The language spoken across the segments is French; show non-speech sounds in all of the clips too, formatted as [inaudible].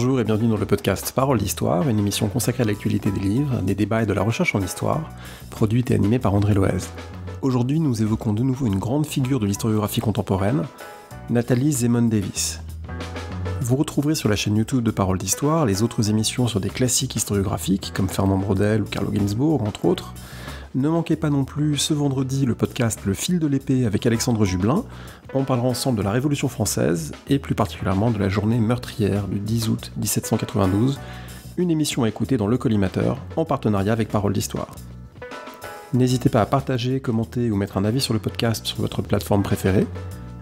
bonjour et bienvenue dans le podcast Parole d'Histoire, une émission consacrée à l'actualité des livres, des débats et de la recherche en histoire, produite et animée par André Loez. Aujourd'hui, nous évoquons de nouveau une grande figure de l'historiographie contemporaine, Nathalie Zemon Davis. Vous retrouverez sur la chaîne YouTube de Parole d'Histoire les autres émissions sur des classiques historiographiques comme Fernand Brodel ou Carlo Gainsbourg, entre autres, ne manquez pas non plus ce vendredi le podcast Le fil de l'épée avec Alexandre Jublin. On parlera ensemble de la Révolution française et plus particulièrement de la journée meurtrière du 10 août 1792, une émission à écouter dans le collimateur en partenariat avec Parole d'Histoire. N'hésitez pas à partager, commenter ou mettre un avis sur le podcast sur votre plateforme préférée.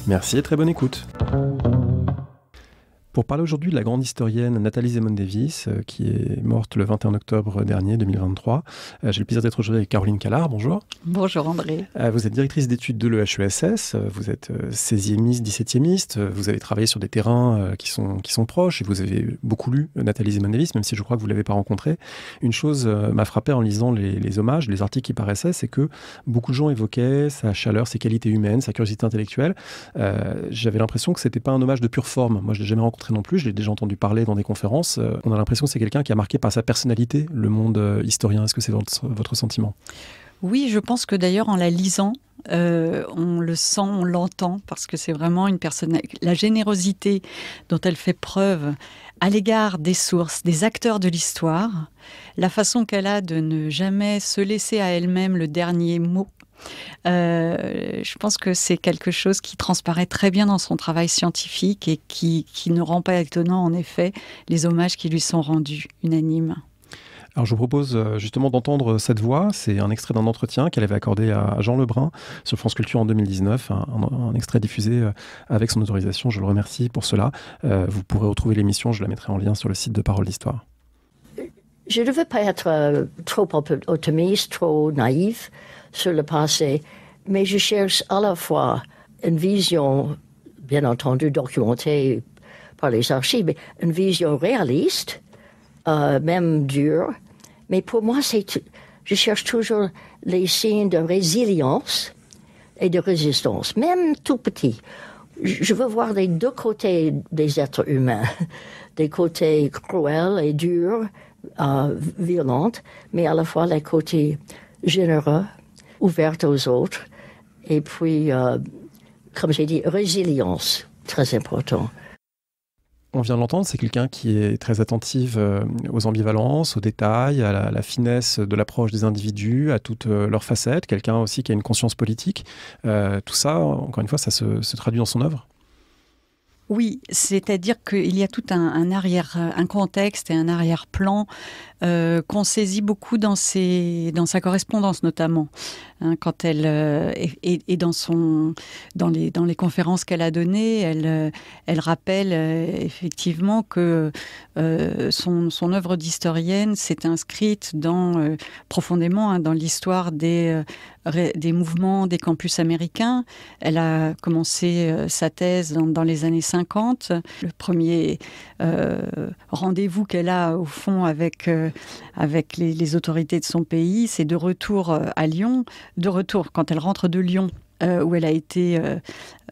Merci et très bonne écoute. Pour parler aujourd'hui de la grande historienne Nathalie Zemon Davis, euh, qui est morte le 21 octobre dernier 2023, euh, j'ai le plaisir d'être aujourd'hui avec Caroline Callard. Bonjour. Bonjour André. Euh, vous êtes directrice d'études de l'EHESS, vous êtes 16e, 17e, vous avez travaillé sur des terrains qui, sont, qui sont proches et vous avez beaucoup lu Nathalie Zemon Davis, même si je crois que vous ne l'avez pas rencontrée. Une chose m'a frappé en lisant les, hommages, les articles qui paraissaient, c'est que beaucoup de gens évoquaient sa chaleur, ses qualités humaines, sa curiosité intellectuelle. J'avais l'impression que ce n'était pas un hommage de pure forme. Moi, je l'ai jamais rencontré non plus, j'ai déjà entendu parler dans des conférences. Euh, on a l'impression que c'est quelqu'un qui a marqué par sa personnalité le monde euh, historien. Est-ce que c'est votre, votre sentiment oui, je pense que d'ailleurs en la lisant, euh, on le sent, on l'entend, parce que c'est vraiment une personne. La générosité dont elle fait preuve à l'égard des sources, des acteurs de l'histoire, la façon qu'elle a de ne jamais se laisser à elle-même le dernier mot euh, je pense que c'est quelque chose qui transparaît très bien dans son travail scientifique et qui, ne rend pas étonnant, en effet, les hommages qui lui sont rendus unanimes. Alors je vous propose euh, justement d'entendre cette voix. C'est un extrait d'un entretien qu'elle avait accordé à Jean Lebrun sur France Culture en 2019. Un, extrait diffusé euh, avec son autorisation. Je le remercie pour cela. vous pourrez retrouver l'émission. Je la mettrai en lien sur le site de Parole d'Histoire. Je ne veux pas être trop optimiste, trop naïve sur le passé, mais je cherche à la fois une vision, bien entendu documentée par les archives, une vision réaliste, euh, même dure. Mais pour moi, c'est, je cherche toujours les signes de résilience et de résistance, même tout petit. Je veux voir les deux côtés des êtres humains, [laughs] des côtés cruels et durs, euh, violents, mais à la fois les côtés généreux ouverte aux autres. Et puis, euh, comme j'ai dit, résilience, très important. On vient de l'entendre, c'est quelqu'un qui est très attentive euh, aux ambivalences, aux détails, à la, finesse de l'approche des individus, à toutes euh, leurs facettes, quelqu'un aussi qui a une conscience politique. tout ça, encore une fois, ça se, se traduit dans son œuvre oui, c'est-à-dire qu'il y a tout un, arrière, euh, un contexte et un arrière-plan euh, qu'on saisit beaucoup dans, sa correspondance notamment, hein, quand elle et, euh, dans les conférences qu'elle a données, elle rappelle effectivement que son œuvre d'historienne s'est inscrite profondément hein, dans l'histoire des des mouvements des campus américains. Elle a commencé euh, sa thèse dans, les années 50. Le premier euh, rendez-vous qu'elle a au fond avec, euh, avec les, autorités de son pays, c'est de retour à Lyon, de retour quand elle rentre de Lyon. où elle a été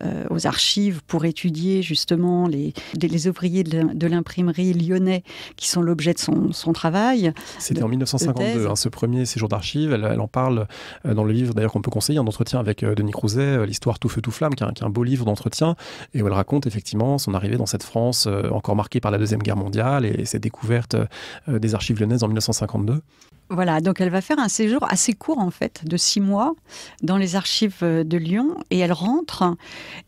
euh, aux archives pour étudier justement les, les ouvriers de l'imprimerie lyonnais qui sont l'objet de son, travail. C'était en 1952, hein, ce premier séjour d'archives. Elle, en parle euh, dans le livre d'ailleurs qu'on peut conseiller, Un entretien avec euh, Denis Crouzet, L'histoire tout feu tout flamme, qui est un, beau livre d'entretien, et où elle raconte effectivement son arrivée dans cette France encore marquée par la Deuxième Guerre mondiale et, et ses découvertes des archives lyonnaises en 1952. Voilà, donc elle va faire un séjour assez court en fait, de six mois, dans les archives de Lyon, et elle rentre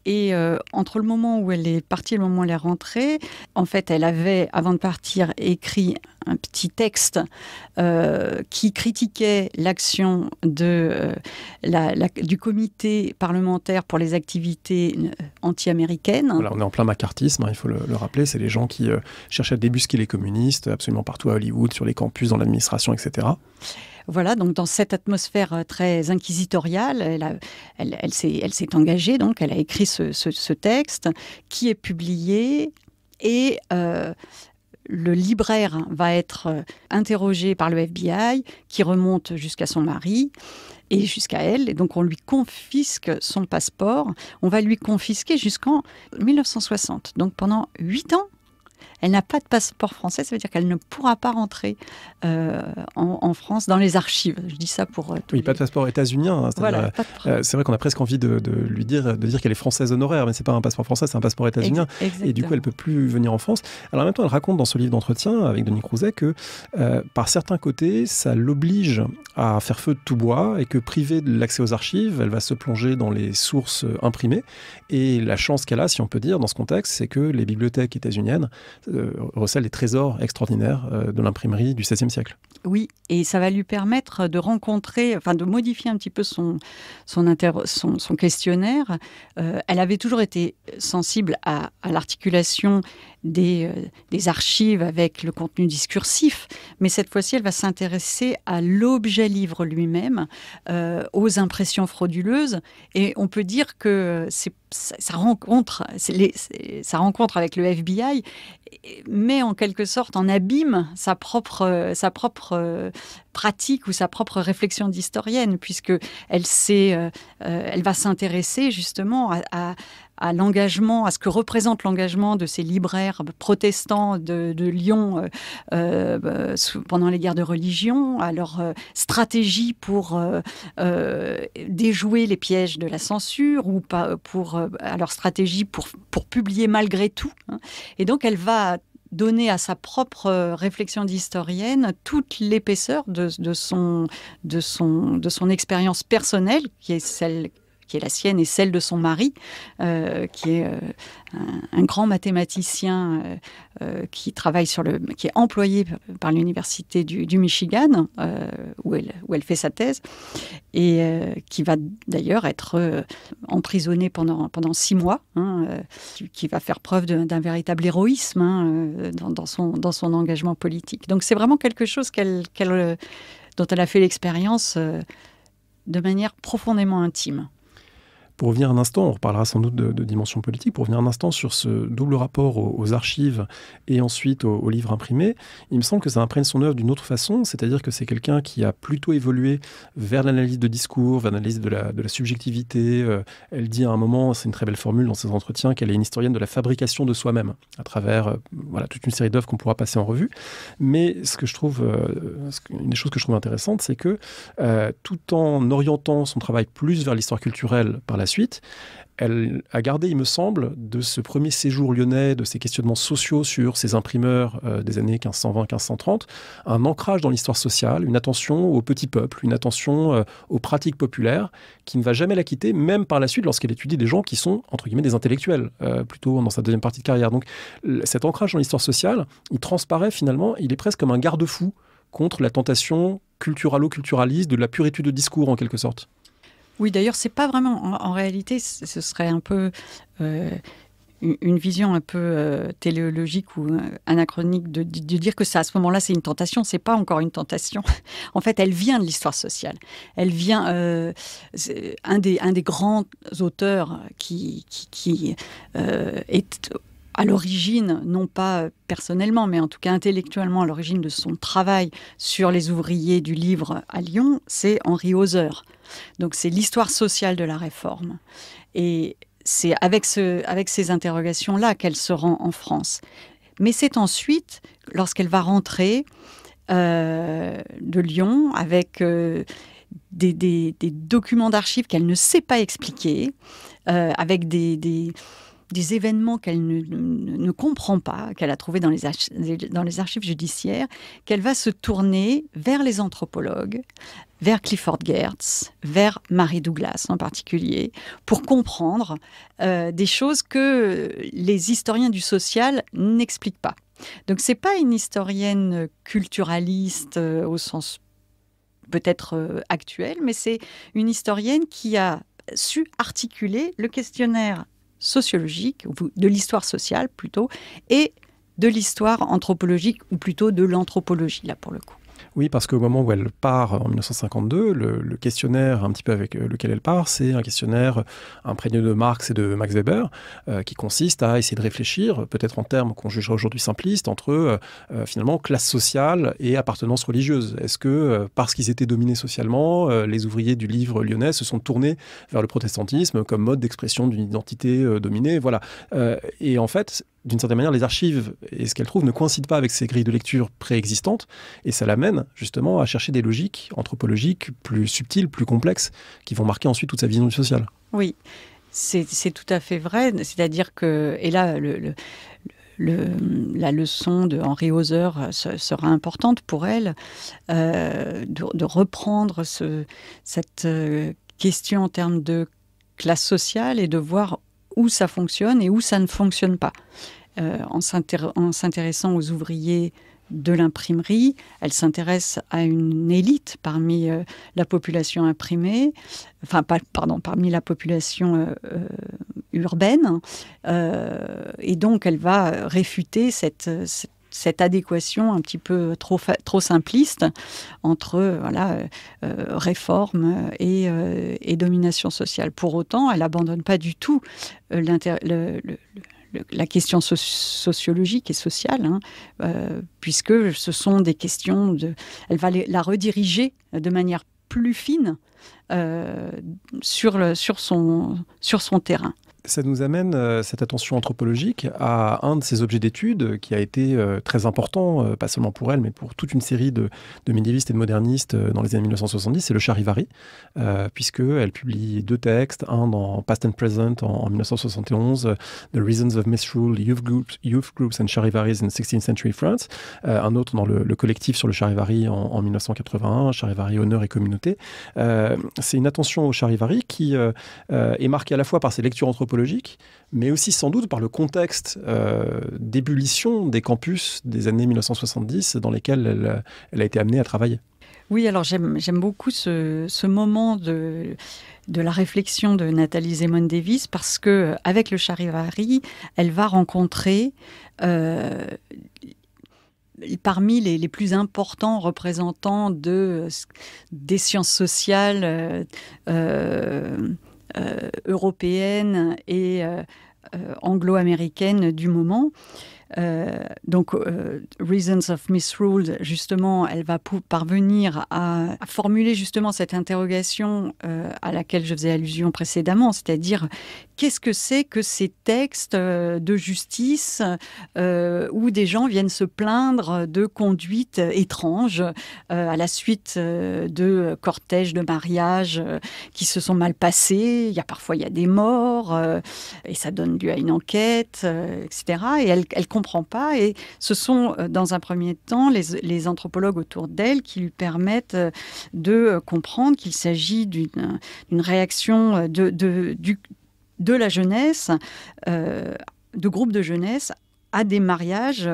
et euh, entre le moment où elle est partie et le moment où elle est rentrée, en fait, elle avait, avant de partir, écrit un petit texte euh, qui critiquait l'action de euh, du comité parlementaire pour les activités anti-américaines. on est en plein macartisme, hein, il faut le, rappeler. C'est les gens qui cherchaient à débusquer les communistes absolument partout à Hollywood, sur les campus, dans l'administration, etc. Voilà, donc dans cette atmosphère euh, très inquisitoriale, elle, s'est engagée, donc elle a écrit ce, texte qui est publié et euh, le libraire va être euh, interrogé par le FBI qui remonte jusqu'à son mari et jusqu'à elle. Et donc on lui confisque son passeport. On va lui confisquer jusqu'en 1960. Donc pendant huit ans, elle n'a pas de passeport français, ça veut dire qu'elle ne pourra pas rentrer euh, en, France dans les archives. Je dis ça pour. Euh, oui, pas de passeport états-unien. Hein, euh, c'est vrai qu'on a presque envie de, lui dire, de dire qu'elle est française honoraire, mais c'est pas un passeport français, c'est un passeport états-unien. Et du coup, elle peut plus venir en France. Alors en même temps, elle raconte dans ce livre d'entretien avec Denis Crouzet que par certains côtés, ça l'oblige à faire feu de tout bois et que privée de l'accès aux archives, elle va se plonger dans les sources imprimées. Et la chance qu'elle a, si on peut dire, dans ce contexte, c'est que les bibliothèques états-uniennes euh, recèle les trésors extraordinaires euh, de l'imprimerie du XVIe siècle. Oui, et ça va lui permettre de rencontrer, enfin de modifier un petit peu son, son, questionnaire. Euh, elle avait toujours été sensible à, l'articulation des, archives avec le contenu discursif, mais cette fois-ci, elle va s'intéresser à l'objet livre lui-même, aux impressions frauduleuses, et on peut dire que c'est sa rencontre, rencontre avec le FBI met en quelque sorte en abîme sa propre, sa propre euh, pratique ou sa propre réflexion d'historienne, puisque elle, euh, euh, elle va s'intéresser justement à, à l'engagement, à ce que représente l'engagement de ces libraires protestants de, Lyon euh, euh, pendant les guerres de religion, à leur euh, stratégie pour déjouer les pièges de la censure ou pas, pour, à leur stratégie pour, pour publier malgré tout. Hein. Et donc elle va donner à sa propre réflexion d'historienne toute l'épaisseur de, de, son, de, son, de son expérience personnelle, qui est celle qui est la sienne, et celle de son mari, euh, qui est euh, un, grand mathématicien euh, qui travaille sur le, qui est employé par l'université du, Michigan, où elle, où, elle, fait sa thèse, et qui va d'ailleurs être emprisonné pendant, pendant six mois, hein, qui va faire preuve d'un véritable héroïsme hein, dans, son, dans son engagement politique. Donc c'est vraiment quelque chose qu'elle, dont elle a fait l'expérience de manière profondément intime. Pour revenir un instant, on reparlera sans doute de, dimension politique, pour revenir un instant sur ce double rapport aux, archives et ensuite aux, livres imprimés, il me semble que ça imprègne son œuvre d'une autre façon, c'est-à-dire que c'est quelqu'un qui a plutôt évolué vers l'analyse de discours, vers l'analyse de la, de la subjectivité. Euh, elle dit à un moment, c'est une très belle formule dans ses entretiens, qu'elle est une historienne de la fabrication de soi-même, à travers euh, voilà, toute une série d'œuvres qu'on pourra passer en revue. Mais ce que je trouve, euh, une des choses que je trouve intéressante, c'est que tout en orientant son travail plus vers l'histoire culturelle par la suite. Elle a gardé, il me semble, de ce premier séjour lyonnais, de ses questionnements sociaux sur ses imprimeurs euh, des années 1520-1530, un ancrage dans l'histoire sociale, une attention au petit peuple, une attention euh, aux pratiques populaires, qui ne va jamais la quitter, même par la suite lorsqu'elle étudie des gens qui sont, entre guillemets, des intellectuels, euh, plutôt dans sa deuxième partie de carrière. Donc cet ancrage dans l'histoire sociale, il transparaît finalement, il est presque comme un garde-fou contre la tentation culturalo-culturaliste de la pureté de discours en quelque sorte. Oui, d'ailleurs, c'est pas vraiment. En, réalité, ce serait un peu euh, une vision un peu euh, téléologique ou euh, anachronique de, dire que ça, à ce moment-là, c'est une tentation. C'est pas encore une tentation. [laughs] en fait, elle vient de l'histoire sociale. Elle vient. un, des, un des grands auteurs qui, qui est à l'origine, non pas personnellement, mais en tout cas intellectuellement, à l'origine de son travail sur les ouvriers du livre à Lyon, c'est Henri Hauser. Donc c'est l'histoire sociale de la réforme. Et c'est avec, ce, avec ces interrogations-là qu'elle se rend en France. Mais c'est ensuite, lorsqu'elle va rentrer euh, de Lyon avec... Euh, des, documents d'archives qu'elle ne sait pas expliquer, euh, avec des des événements qu'elle ne, comprend pas, qu'elle a trouvé dans les, archives judiciaires, qu'elle va se tourner vers les anthropologues, vers Clifford Geertz, vers Marie Douglas en particulier, pour comprendre euh, des choses que les historiens du social n'expliquent pas. Donc c'est pas une historienne culturaliste euh, au sens peut-être euh, actuel, mais c'est une historienne qui a su articuler le questionnaire sociologique, de l'histoire sociale plutôt, et de l'histoire anthropologique, ou plutôt de l'anthropologie, là pour le coup. Oui, parce qu'au moment où elle part en 1952, le, questionnaire un petit peu avec euh, lequel elle part, c'est un questionnaire imprégné de Marx et de Max Weber, euh, qui consiste à essayer de réfléchir, peut-être en termes qu'on jugerait aujourd'hui simplistes, entre euh, finalement classe sociale et appartenance religieuse. Est-ce que, parce qu'ils étaient dominés socialement, les ouvriers du livre lyonnais se sont tournés vers le protestantisme comme mode d'expression d'une identité dominée Voilà. et en fait, d'une certaine manière, les archives et ce qu'elles trouvent ne coïncident pas avec ces grilles de lecture préexistantes, et ça l'amène justement à chercher des logiques anthropologiques plus subtiles, plus complexes, qui vont marquer ensuite toute sa vision du social. Oui, c'est tout à fait vrai. C'est-à-dire que, et là, la leçon de Henri Hauser sera importante pour elle, euh, de, reprendre cette euh, question en termes de classe sociale et de voir où ça fonctionne et où ça ne fonctionne pas. Euh, en s'intéressant aux ouvriers de l'imprimerie, elle s'intéresse à une élite parmi euh, la population imprimée, enfin pas, pardon, parmi la population euh, urbaine, et donc elle va réfuter cette, cette cette adéquation un petit peu trop, trop simpliste entre euh, voilà, euh, euh, réforme et, domination sociale. Pour autant, elle abandonne pas du tout la question sociologique et sociale, hein, puisque ce sont des questions de... Elle va la rediriger de manière plus fine sur, sur, son, sur son terrain ça nous amène, euh, cette attention anthropologique, à un de ses objets d'étude qui a été euh, très important, euh, pas seulement pour elle, mais pour toute une série de, de médiévistes et de modernistes dans les années 1970, c'est le Charivari, puisque puisqu'elle publie deux textes, un dans Past and Present en, 1971, The Reasons of Misrule, Youth Groups, Youth Groups and Charivaris in 16th Century France, un autre dans le, collectif sur le Charivari en, 1981, Charivari Honneur et Communauté. c'est une attention au Charivari qui est marquée à la fois par ses lectures anthropologiques, logique, mais aussi sans doute par le contexte euh, d'ébullition des campus des années 1970 dans lesquels elle, a été amenée à travailler. Oui, alors j'aime beaucoup ce, moment de, de, la réflexion de Nathalie Zemon Davis parce que avec le charivari, elle va rencontrer euh, parmi les, plus importants représentants de, des sciences sociales. Euh, euh, européenne et euh, euh, anglo-américaine du moment. Euh, donc, euh, Reasons of Misrule, justement, elle va parvenir à, formuler justement cette interrogation euh, à laquelle je faisais allusion précédemment, c'est-à-dire qu'est-ce que c'est que ces textes de justice où des gens viennent se plaindre de conduites étranges à la suite de cortèges de mariage qui se sont mal passés, il y a parfois il y a des morts et ça donne lieu à une enquête, etc. Et elle, elle comprend pas. Et ce sont, euh, dans un premier temps, les, les anthropologues autour d'elle qui lui permettent euh, de euh, comprendre qu'il s'agit d'une réaction de, de, du, de, la jeunesse, de groupes de jeunesse à des mariages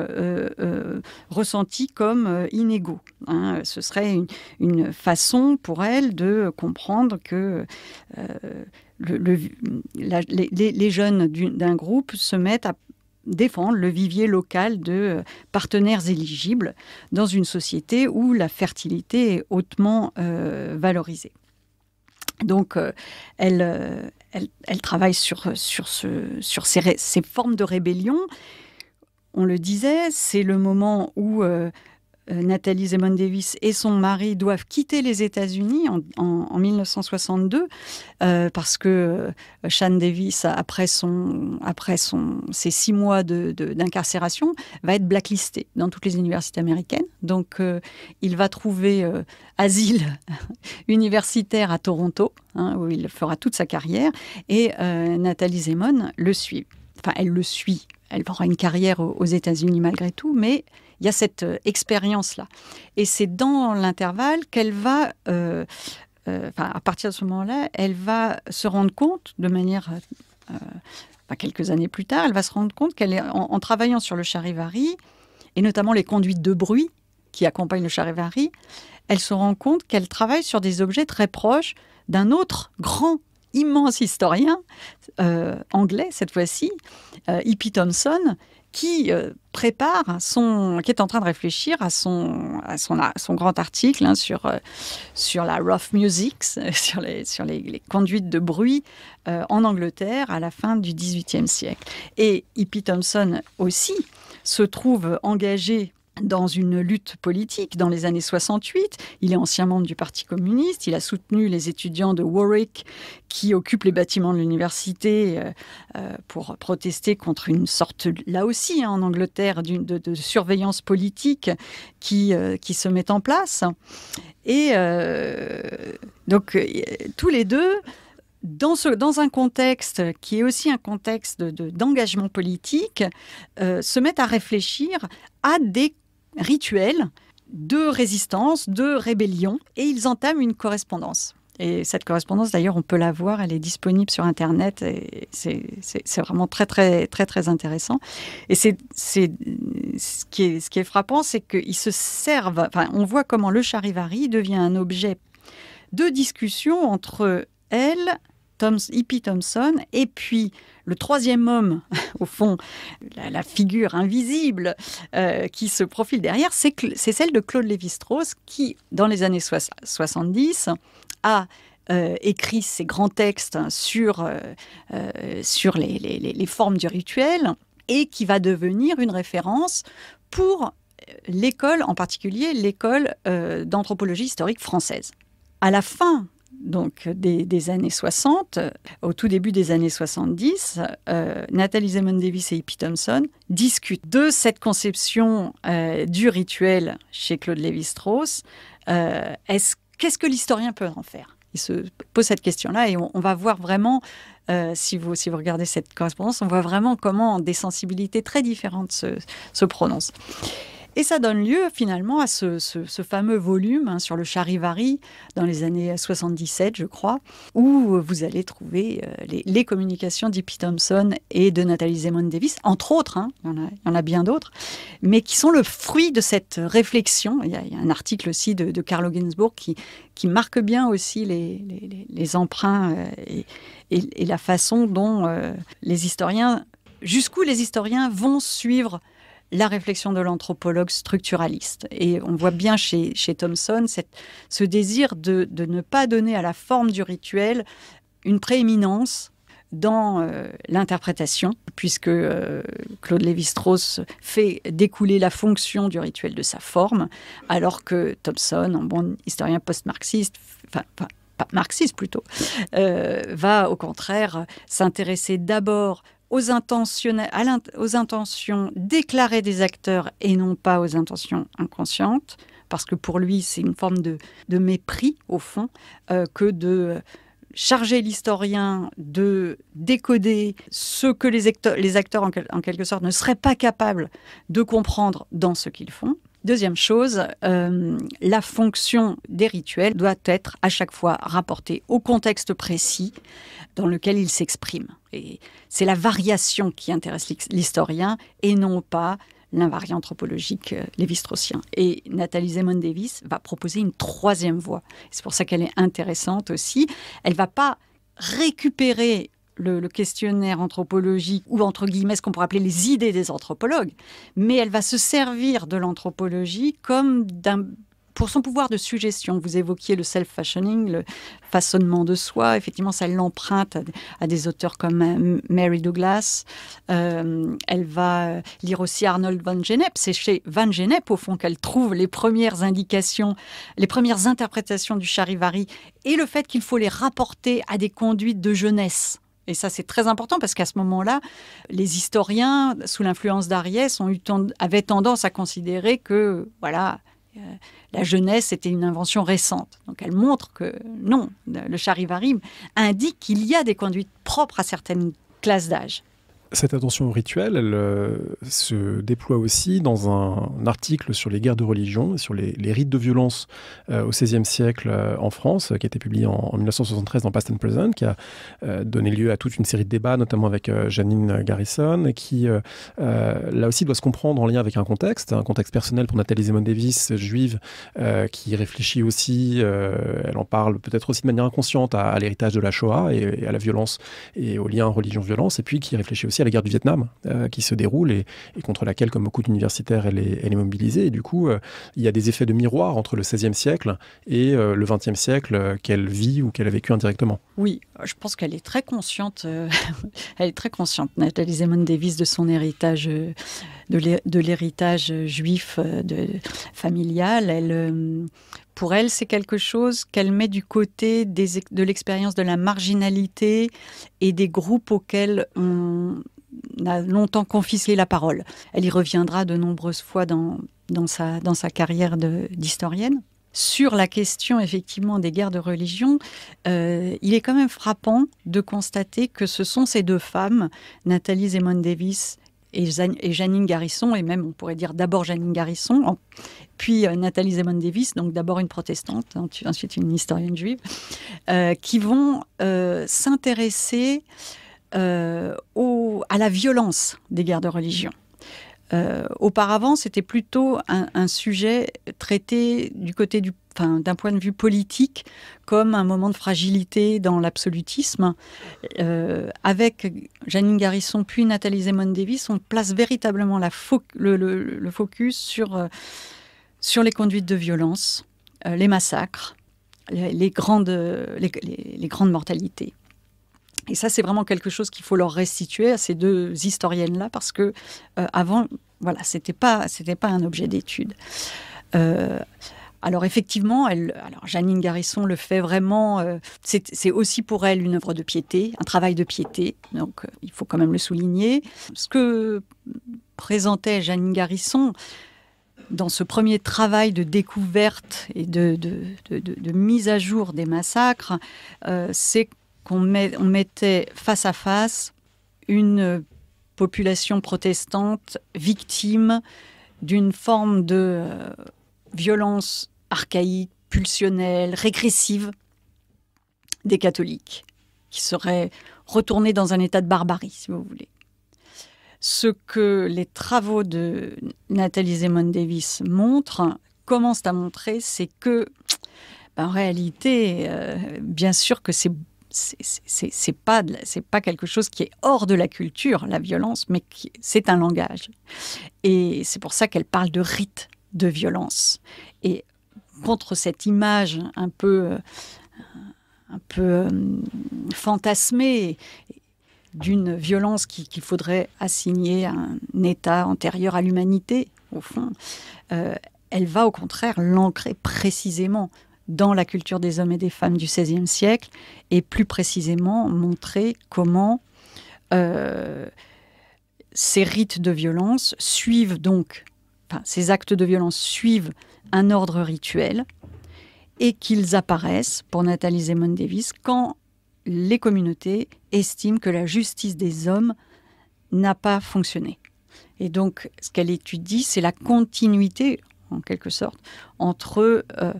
ressentis comme inégaux. Hein. ce serait une, façon pour elle de comprendre que le, les, jeunes d'un groupe se mettent à, défendre le vivier local de euh, partenaires éligibles dans une société où la fertilité est hautement euh, valorisée. Donc, euh, elle, elle, travaille sur, sur, ce, sur ces, ces, formes de rébellion. On le disait, c'est le moment où euh, Nathalie Zemon Davis et son mari doivent quitter les États-Unis en, 1962 euh, parce que euh, Sean Davis, après, ses six mois d'incarcération, va être blacklisté dans toutes les universités américaines. Donc il va trouver asile [laughs] universitaire à Toronto, hein, où il fera toute sa carrière, et Nathalie Zemon le suit. Enfin, elle le suit. Elle fera une carrière aux États-Unis malgré tout, mais il y a cette euh, expérience-là. Et c'est dans l'intervalle qu'elle va... Euh, euh, à partir de ce moment-là, elle va se rendre compte de manière quelques années plus tard, elle va se rendre compte qu'elle en, travaillant sur le charivari et notamment les conduites de bruit qui accompagnent le charivari, elle se rend compte qu'elle travaille sur des objets très proches d'un autre grand immense historien anglais cette fois-ci, euh, Hippie Thompson, qui euh, prépare son, qui est en train de réfléchir à son, son, grand article hein, sur, euh, sur la rough music, [laughs] sur les, sur les, conduites de bruit euh, en Angleterre à la fin du XVIIIe siècle. Et Hippie Thompson aussi se trouve engagé dans une lutte politique dans les années 68. Il est ancien membre du Parti communiste, il a soutenu les étudiants de Warwick qui occupent les bâtiments de l'université euh, euh, pour protester contre une sorte, là aussi hein, en Angleterre, de, de surveillance politique qui, euh, qui se met en place. Et donc tous les deux... Dans, ce, dans, un contexte qui est aussi un contexte d'engagement de, d'engagement politique, se mettent à réfléchir à des rituel de résistance, de rébellion, et ils entament une correspondance. Et cette correspondance, d'ailleurs, on peut la voir, elle est disponible sur Internet, et c'est vraiment très, très, très, très intéressant. Et c'est ce, qui est, frappant, c'est qu'ils se servent, enfin, on voit comment le charivari devient un objet de discussion entre elles, Hippie Thompson. Et puis, le troisième homme, [laughs] au fond, la, figure invisible euh, qui se profile derrière, c'est celle de Claude Lévi-Strauss qui, dans les années 70, a euh, écrit ses grands textes sur, euh, les, formes du rituel et qui va devenir une référence pour l'école, en particulier l'école d'anthropologie historique française. À la fin donc des, années 60, au tout début des années 70, euh, Nathalie Zemon Davis et Hippie Thompson discutent de cette conception euh, du rituel chez Claude Lévi-Strauss. Euh, qu'est-ce que l'historien peut en faire Il se pose cette question-là et on, va voir vraiment, si, vous, si vous regardez cette correspondance, on voit vraiment comment des sensibilités très différentes se prononcent. Et ça donne lieu finalement à ce, fameux volume hein, sur le charivari dans les années 77, je crois, où vous allez trouver euh, les, communications d'Ippie Thompson et de Nathalie Zemon Davis, entre autres, hein, il, y en a, bien d'autres, mais qui sont le fruit de cette réflexion. Il y a, un article aussi de, de Carlo Ginsburg qui, qui marque bien aussi les, emprunts euh, et, la façon dont euh, les historiens, jusqu'où les historiens vont suivre la réflexion de l'anthropologue structuraliste. Et on voit bien chez, chez Thompson ce désir de, ne pas donner à la forme du rituel une prééminence dans euh, l'interprétation, puisque euh, Claude Lévi-Strauss fait découler la fonction du rituel de sa forme, alors que Thompson, en bon historien post-marxiste, enfin, pas marxiste plutôt, euh, va au contraire s'intéresser d'abord aux intentions, aux intentions déclarées des acteurs et non pas aux intentions inconscientes, parce que pour lui, c'est une forme de, mépris, au fond, euh, que de charger l'historien de décoder ce que les acteurs, les acteurs en quelque sorte, ne seraient pas capables de comprendre dans ce qu'ils font. Deuxième chose, euh, la fonction des rituels doit être à chaque fois rapportée au contexte précis dans lequel ils s'expriment. Et c'est la variation qui intéresse l'historien et non pas l'invariant anthropologique euh, lévi-straussien. Et Nathalie Zemon Davis va proposer une troisième voie. C'est pour ça qu'elle est intéressante aussi. Elle va pas récupérer le, questionnaire anthropologique, ou entre guillemets ce qu'on pourrait appeler les idées des anthropologues, mais elle va se servir de l'anthropologie comme d'un pour son pouvoir de suggestion, vous évoquiez le self-fashioning, le façonnement de soi. Effectivement, ça l'emprunte à, des auteurs comme euh, Mary Douglas. Euh, elle va euh, lire aussi Arnold Van Genep C'est chez Van Genep au fond, qu'elle trouve les premières indications, les premières interprétations du charivari et le fait qu'il faut les rapporter à des conduites de jeunesse. Et ça, c'est très important parce qu'à ce moment-là, les historiens, sous l'influence d'Ariès, avaient tendance à considérer que, voilà, euh, la jeunesse était une invention récente. Donc elle montre que non, le charivari indique qu'il y a des conduites propres à certaines classes d'âge cette attention au rituel, elle euh, se déploie aussi dans un, article sur les guerres de religion, sur les, rites de violence euh, au XVIe siècle euh, en France, qui a été publié en, 1973 dans Past and Present, qui a donné lieu à toute une série de débats, notamment avec Janine Garrison, qui là aussi doit se comprendre en lien avec un contexte, un contexte personnel pour Nathalie Zemon Davis, juive, qui réfléchit aussi, elle en parle peut-être aussi de manière inconsciente à, l'héritage de la Shoah et, à la violence et au lien religion-violence, et puis qui réfléchit aussi la guerre du Vietnam euh, qui se déroule et, contre laquelle, comme beaucoup d'universitaires, elle est, mobilisée. Et du coup, euh, il y a des effets de miroir entre le XVIe siècle et euh, le le XXe siècle qu'elle vit ou qu'elle a vécu indirectement. Oui, je pense qu'elle est très consciente, [laughs] elle est très consciente, Nathalie Zemon Davis, de son héritage, de l'héritage juif de, familial. Elle pour elle, c'est quelque chose qu'elle met du côté de l'expérience de la marginalité et des groupes auxquels on a longtemps confisqué la parole. Elle y reviendra de nombreuses fois dans, dans, sa, dans sa carrière d'historienne sur la question effectivement des guerres de religion, euh, il est quand même frappant de constater que ce sont ces deux femmes, Nathalie Zemon Davis et, Janine Garrison, et même on pourrait dire d'abord Janine Garrison, puis euh, Nathalie Zemon Davis, donc d'abord une protestante, hein, ensuite une historienne juive, euh, qui vont euh, s'intéresser à la violence des guerres de religion. Euh, auparavant, c'était plutôt un, sujet traité du côté d'un point de vue politique, comme un moment de fragilité dans l'absolutisme. Euh, avec Janine Garrison puis Nathalie Zemon Davis, on place véritablement la le, focus sur, euh, sur les conduites de violence, les massacres, les, grandes, les grandes mortalités. Et ça, c'est vraiment quelque chose qu'il faut leur restituer à ces deux historiennes-là, parce que euh, avant, voilà, c'était pas, c'était pas un objet d'étude. Euh, alors effectivement, elle, alors Janine Garrison le fait vraiment. Euh, c'est aussi pour elle une œuvre de piété, un travail de piété. Donc il faut quand même le souligner. Ce que présentait Janine Garrison, dans ce premier travail de découverte et de, mise à jour des massacres, c'est qu'on on mettait face à face une population protestante victime d'une forme de euh, violence archaïque, pulsionnelle, régressive des catholiques, qui serait retournée dans un état de barbarie, si vous voulez. Ce que les travaux de Nathalie Zemon Davis montrent, commencent à montrer, c'est que, bah, en réalité, euh, bien sûr que c'est c'est pas c'est pas quelque chose qui est hors de la culture la violence mais c'est un langage et c'est pour ça qu'elle parle de rite de violence et contre cette image un peu euh, un peu euh, fantasmée d'une violence qu'il faudrait assigner à un état antérieur à l'humanité au fond euh, elle va au contraire l'ancrer précisément dans la culture des hommes et des femmes du XVIe siècle, et plus précisément montrer comment euh, ces rites de violence suivent donc, ces actes de violence suivent un ordre rituel, et qu'ils apparaissent, pour Nathalie Zemon Davis, quand les communautés estiment que la justice des hommes n'a pas fonctionné. Et donc, ce qu'elle étudie, c'est la continuité, en quelque sorte, entre euh,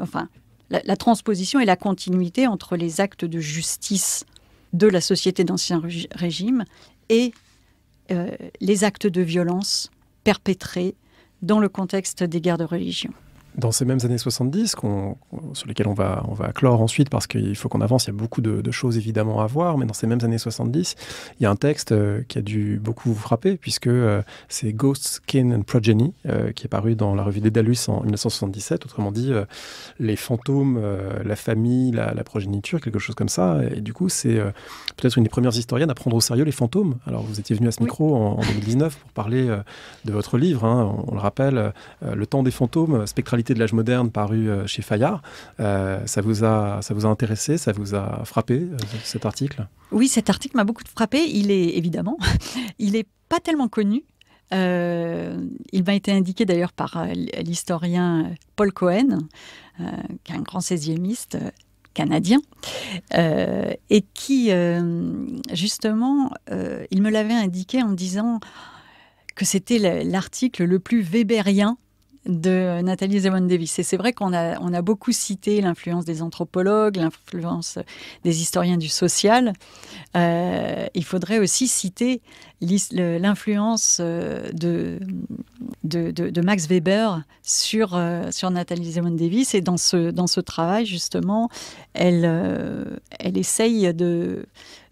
enfin, la, transposition et la continuité entre les actes de justice de la société d'Ancien Régime et euh, les actes de violence perpétrés dans le contexte des guerres de religion dans ces mêmes années 70, qu'on, sur lesquelles on va, on va clore ensuite, parce qu'il faut qu'on avance, il y a beaucoup de, choses évidemment à voir, mais dans ces mêmes années 70, il y a un texte euh, qui a dû beaucoup vous frapper, puisque euh, c'est Ghost, Skin and Progeny, euh, qui est paru dans la revue Dédalus en 1977, autrement dit, les fantômes, la famille, la, progéniture, quelque chose comme ça, et, du coup, c'est peut-être une des premières historiennes à prendre au sérieux les fantômes. Alors, vous étiez venu à ce micro en, 2019 pour parler de votre livre, hein. on, le rappelle, Le temps des fantômes, spectralisation de l'âge moderne paru euh, chez Fayard. Euh, ça, vous a, ça vous a intéressé, ça vous a frappé, euh, cet article Oui, cet article m'a beaucoup frappé. Il est évidemment, [laughs] il n'est pas tellement connu. il m'a été indiqué d'ailleurs par l'historien Paul Cohen, qui est un grand 16 canadien, et qui, justement, il me l'avait indiqué en disant que c'était l'article le plus Weberien de Nathalie zemond Davis. Et c'est vrai qu'on a, on a beaucoup cité l'influence des anthropologues, l'influence des historiens du social. Euh, il faudrait aussi citer l'influence euh, de de, Max Weber sur, euh, sur Nathalie zemond Davis. Et dans ce, dans ce travail, justement, elle, elle essaye de,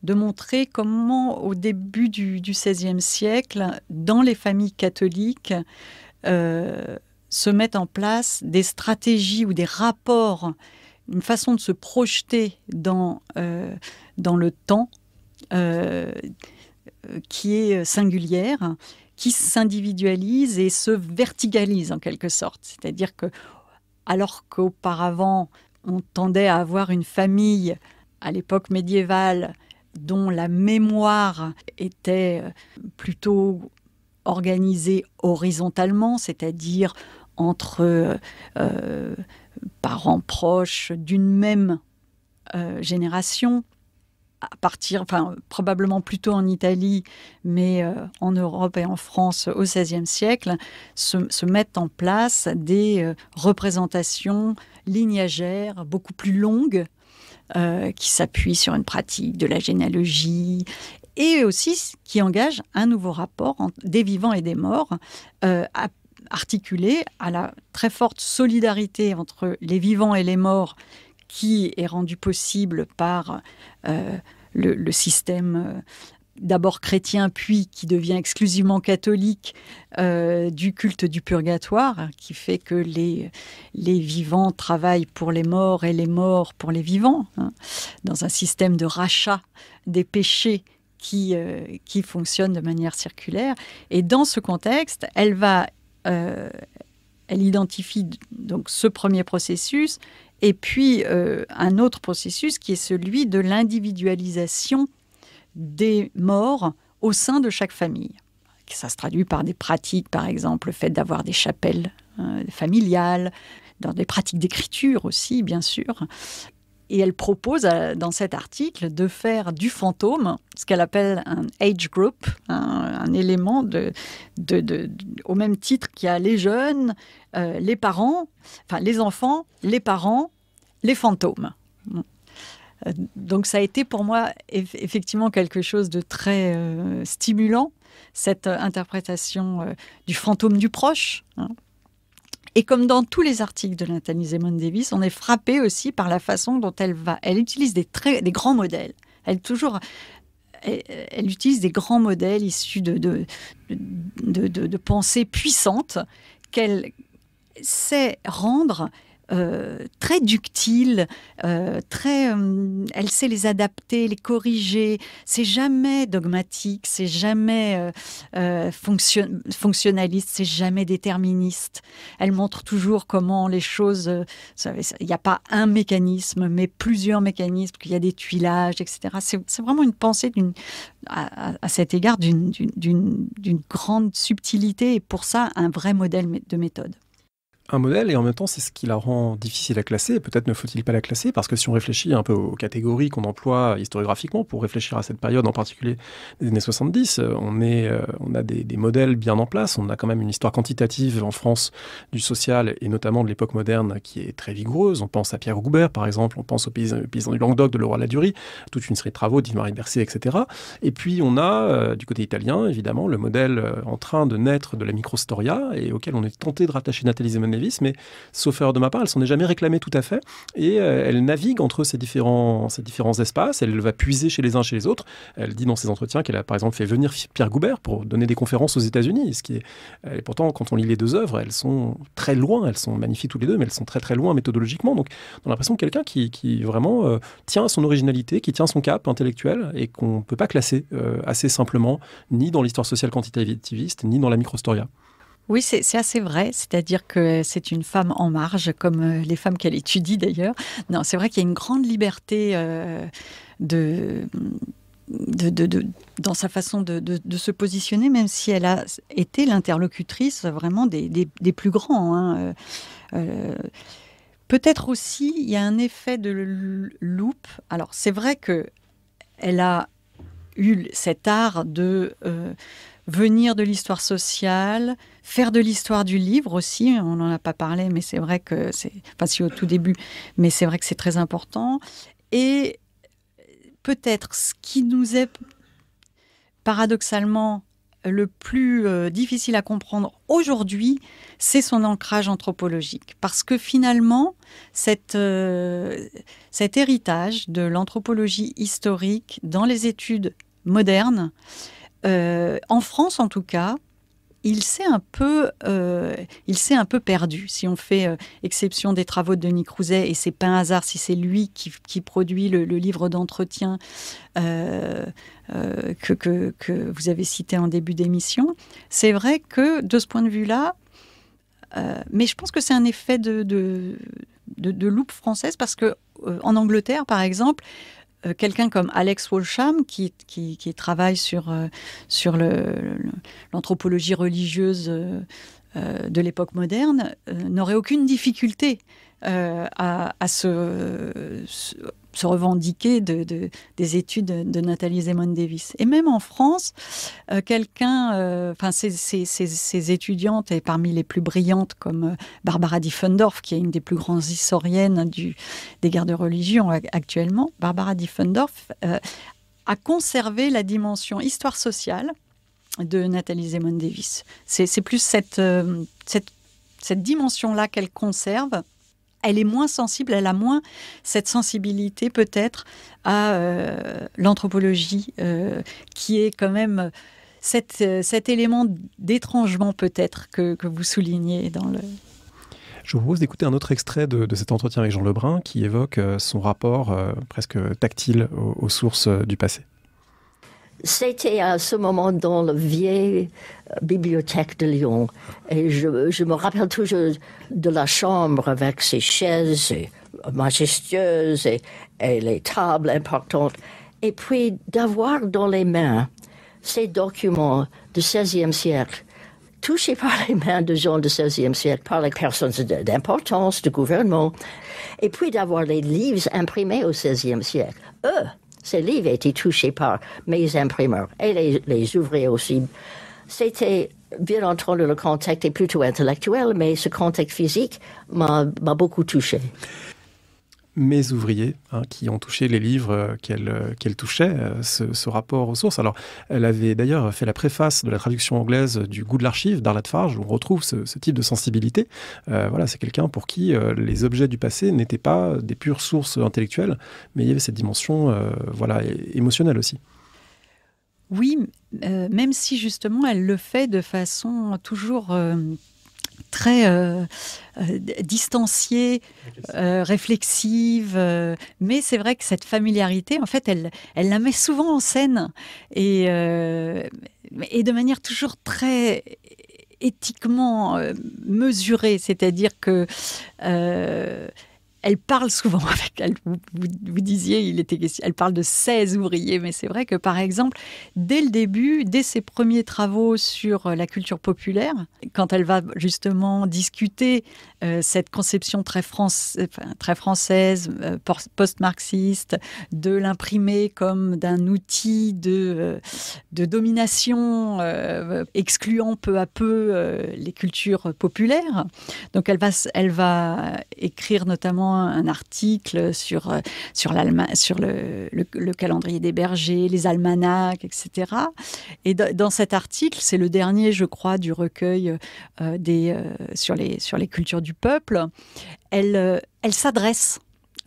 de montrer comment, au début du XVIe siècle, dans les familles catholiques, euh, se mettent en place des stratégies ou des rapports, une façon de se projeter dans, euh, dans le temps euh, qui est singulière, qui s'individualise et se verticalise en quelque sorte. C'est-à-dire que, alors qu'auparavant, on tendait à avoir une famille à l'époque médiévale dont la mémoire était euh, plutôt organisée horizontalement, c'est-à-dire entre euh, euh, parents proches d'une même euh, génération, à partir, enfin, probablement plutôt en Italie, mais en Europe et en France au XVIe siècle, se, mettent en place des représentations lignagères beaucoup plus longues. qui s'appuient sur une pratique de la généalogie et aussi qui engage un nouveau rapport des vivants et des morts, articulée à la très forte solidarité entre les vivants et les morts qui est rendue possible par euh, le, système euh, d'abord chrétien, puis qui devient exclusivement catholique euh, du culte du purgatoire, qui fait que les, les vivants travaillent pour les morts et les morts pour les vivants, hein, dans un système de rachat des péchés qui, qui fonctionne de manière circulaire. Et dans ce contexte, elle va euh, elle identifie donc ce premier processus et puis euh, un autre processus qui est celui de l'individualisation des morts au sein de chaque famille. Ça se traduit par des pratiques, par exemple le fait d'avoir des chapelles euh, familiales, dans des pratiques d'écriture aussi, bien sûr, et elle propose euh, dans cet article de faire du fantôme ce qu'elle appelle un age group, un, élément de, de, au même titre qu'il y a les jeunes, euh, les parents, enfin les enfants, les parents, les fantômes. Euh, donc ça a été pour moi effectivement quelque chose de très stimulant, cette interprétation du fantôme du proche. Hein. Et comme dans tous les articles de Nathalie Zemon Davis, on est frappé aussi par la façon dont elle va. Elle utilise des, très, des grands modèles. Elle toujours, utilise des grands modèles issus de, de, de pensées puissantes qu'elle sait rendre euh, très ductile, euh, très, euh, elle sait les adapter, les corriger. C'est jamais dogmatique, c'est jamais fonctionnaliste, c'est jamais déterministe. Elle montre toujours comment les choses. Il n'y a pas un mécanisme, mais plusieurs mécanismes. Qu'il y a des tuilages, etc. C'est vraiment une pensée à, cet égard d'une grande subtilité et pour ça un vrai modèle de méthode un modèle et en même temps c'est ce qui la rend difficile à classer. Peut-être ne faut-il pas la classer parce que si on réfléchit un peu aux catégories qu'on emploie historiographiquement pour réfléchir à cette période en particulier des années 70, euh, on, est, euh, on a des, modèles bien en place. On a quand même une histoire quantitative en France du social et notamment de l'époque moderne qui est très vigoureuse. On pense à Pierre Goubert par exemple, on pense aux paysans, du Languedoc, de Laura Ladurie, toute une série de travaux d'Yves-Marie Bercé, etc. Et puis on a euh, du côté italien évidemment le modèle en train de naître de la microstoria et auquel on est tenté de rattacher Nathalie Zemanet mais sauf erreur de ma part, elle s'en est jamais réclamée tout à fait. Et euh, elle navigue entre ces différents, espaces. Elle va puiser chez les uns, chez les autres. Elle dit dans ses entretiens qu'elle a par exemple fait venir Pierre Goubert pour donner des conférences aux États-Unis. Ce euh, et pourtant, quand on lit les deux œuvres, elles sont très loin. Elles sont magnifiques tous les deux, mais elles sont très très loin méthodologiquement. Donc, on a l'impression de quelqu'un qui, vraiment euh, tient son originalité, qui tient son cap intellectuel et qu'on ne peut pas classer assez simplement, ni dans l'histoire sociale quantitativiste, ni dans la microstoria. Oui, c'est assez vrai. C'est-à-dire que c'est une femme en marge, comme euh, les femmes qu'elle étudie d'ailleurs. Non, c'est vrai qu'il y a une grande liberté euh, de, dans sa façon de, se positionner, même si elle a été l'interlocutrice euh, vraiment des, plus grands. Hein, Peut-être aussi, il y a un effet de loupe. Alors, c'est vrai que elle a eu cet art de venir de l'histoire sociale, faire de l'histoire du livre aussi. On n'en a pas parlé, mais c'est vrai que c'est, enfin si au tout début, mais c'est vrai que c'est très important. Et peut-être ce qui nous est paradoxalement le plus euh, difficile à comprendre aujourd'hui, c'est son ancrage anthropologique. Parce que finalement, cette, euh, cet héritage de l'anthropologie historique dans les études modernes, euh, en France en tout cas, il s'est un peu, euh, il s'est un peu perdu. Si on fait euh, exception des travaux de Denis Crouzet, et c'est pas un hasard si c'est lui qui, produit le, livre d'entretien que, que, vous avez cité en début d'émission, c'est vrai que de ce point de vue-là, mais je pense que c'est un effet de de, de, loupe française parce que en Angleterre, par exemple, euh, quelqu'un comme Alex Walsham, qui, travaille sur, euh, l'anthropologie religieuse euh, de l'époque moderne, n'aurait aucune difficulté à, se se revendiquer de, des études de, Nathalie Zemon Davis. Et même en France, euh, quelqu'un, euh, enfin, ces étudiantes, et parmi les plus brillantes, comme euh, Barbara Diffendorf, qui est une des plus grandes historiennes du, des guerres de religion actuellement, Barbara Difendorf a conservé la dimension histoire sociale de Nathalie Zemon Davis. C'est plus cette, cette, cette dimension-là qu'elle conserve elle est moins sensible, elle a moins cette sensibilité peut-être à euh, l'anthropologie, euh, qui est quand même euh, cet élément d'étrangement peut-être que, vous soulignez dans le... Je vous propose d'écouter un autre extrait de, cet entretien avec Jean Lebrun qui évoque son rapport presque tactile aux sources du passé. C'était à ce moment dans la vieille euh, bibliothèque de Lyon. Et je, me rappelle toujours de la chambre avec ses chaises euh, majestueuses et, les tables importantes. Et puis d'avoir dans les mains ces documents du XVIe siècle touchés par les mains de gens du XVIe siècle, par les personnes d'importance du gouvernement, et puis d'avoir les livres imprimés au XVIe siècle. Eux, ces livres étaient touchés par mes imprimeurs et les, ouvriers aussi. C'était, bien entendu, le contact est plutôt intellectuel, mais ce contact physique m'a beaucoup touché mes ouvriers hein, qui ont touché les livres euh, qu'elle euh, qu'elle touchait, euh, ce, rapport aux sources. Alors, elle avait d'ailleurs fait la préface de la traduction anglaise du Goût de l'archive d'Arlette Farge, où on retrouve ce, type de sensibilité. voilà, c'est quelqu'un pour qui les objets du passé n'étaient pas des pures sources intellectuelles, mais il y avait cette dimension voilà, émotionnelle aussi. Oui, même si justement elle le fait de façon toujours très euh, euh, distanciée, euh, réflexive. mais c'est vrai que cette familiarité, en fait, elle, elle la met souvent en scène et, et de manière toujours très éthiquement mesurée, c'est-à-dire que elle parle souvent [laughs] avec elle. Vous, disiez, il était elle parle de 16 ouvriers, mais c'est vrai que par exemple, dès le début, dès ses premiers travaux sur euh, la culture populaire, quand elle va justement discuter euh, cette conception très, très française, euh, post-marxiste, de l'imprimer comme d'un outil de, de domination, excluant peu à peu les cultures populaires. Donc elle va, elle va écrire notamment un article sur, euh, sur, sur le, calendrier des bergers, les almanachs, etc. Et dans cet article, c'est le dernier, je crois, du recueil euh, des, euh, sur, les, sur les cultures du peuple, elle, elle s'adresse.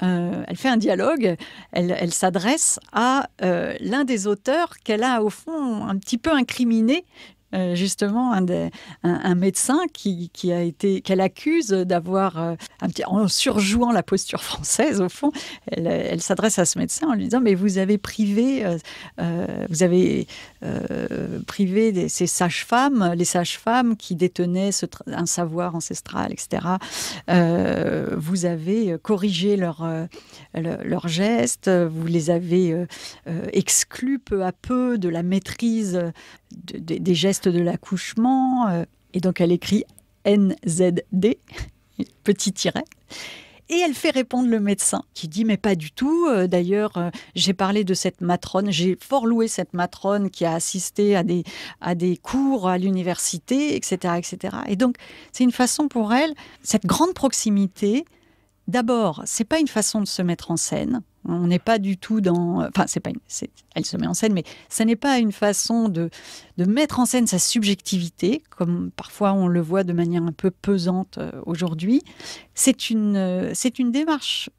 elle fait un dialogue, elle, s'adresse à l'un des auteurs qu'elle a au fond un petit peu incriminé euh, justement un, médecin qui, a été qu'elle accuse d'avoir euh, en surjouant la posture française au fond elle, s'adresse à ce médecin en lui disant mais vous avez privé euh, vous avez privé ces sages-femmes les sages-femmes qui détenaient un savoir ancestral etc vous avez corrigé leurs gestes vous les avez exclus peu à peu de la maîtrise des gestes de l'accouchement. Euh, et donc elle écrit NZD, [laughs] petit tiret. Et elle fait répondre le médecin qui dit mais pas du tout. Euh, d'ailleurs, euh, j'ai parlé de cette matrone, j'ai fort loué cette matrone qui a assisté à des, à des cours à l'université, etc., etc. Et donc, c'est une façon pour elle, cette grande proximité, d'abord, c'est pas une façon de se mettre en scène, on n'est pas du tout dans. Enfin, c'est pas. Elle se met en scène, mais ça n'est pas une façon de, de mettre en scène sa subjectivité, comme parfois on le voit de manière un peu pesante euh, aujourd'hui. C'est une, euh, c'est une démarche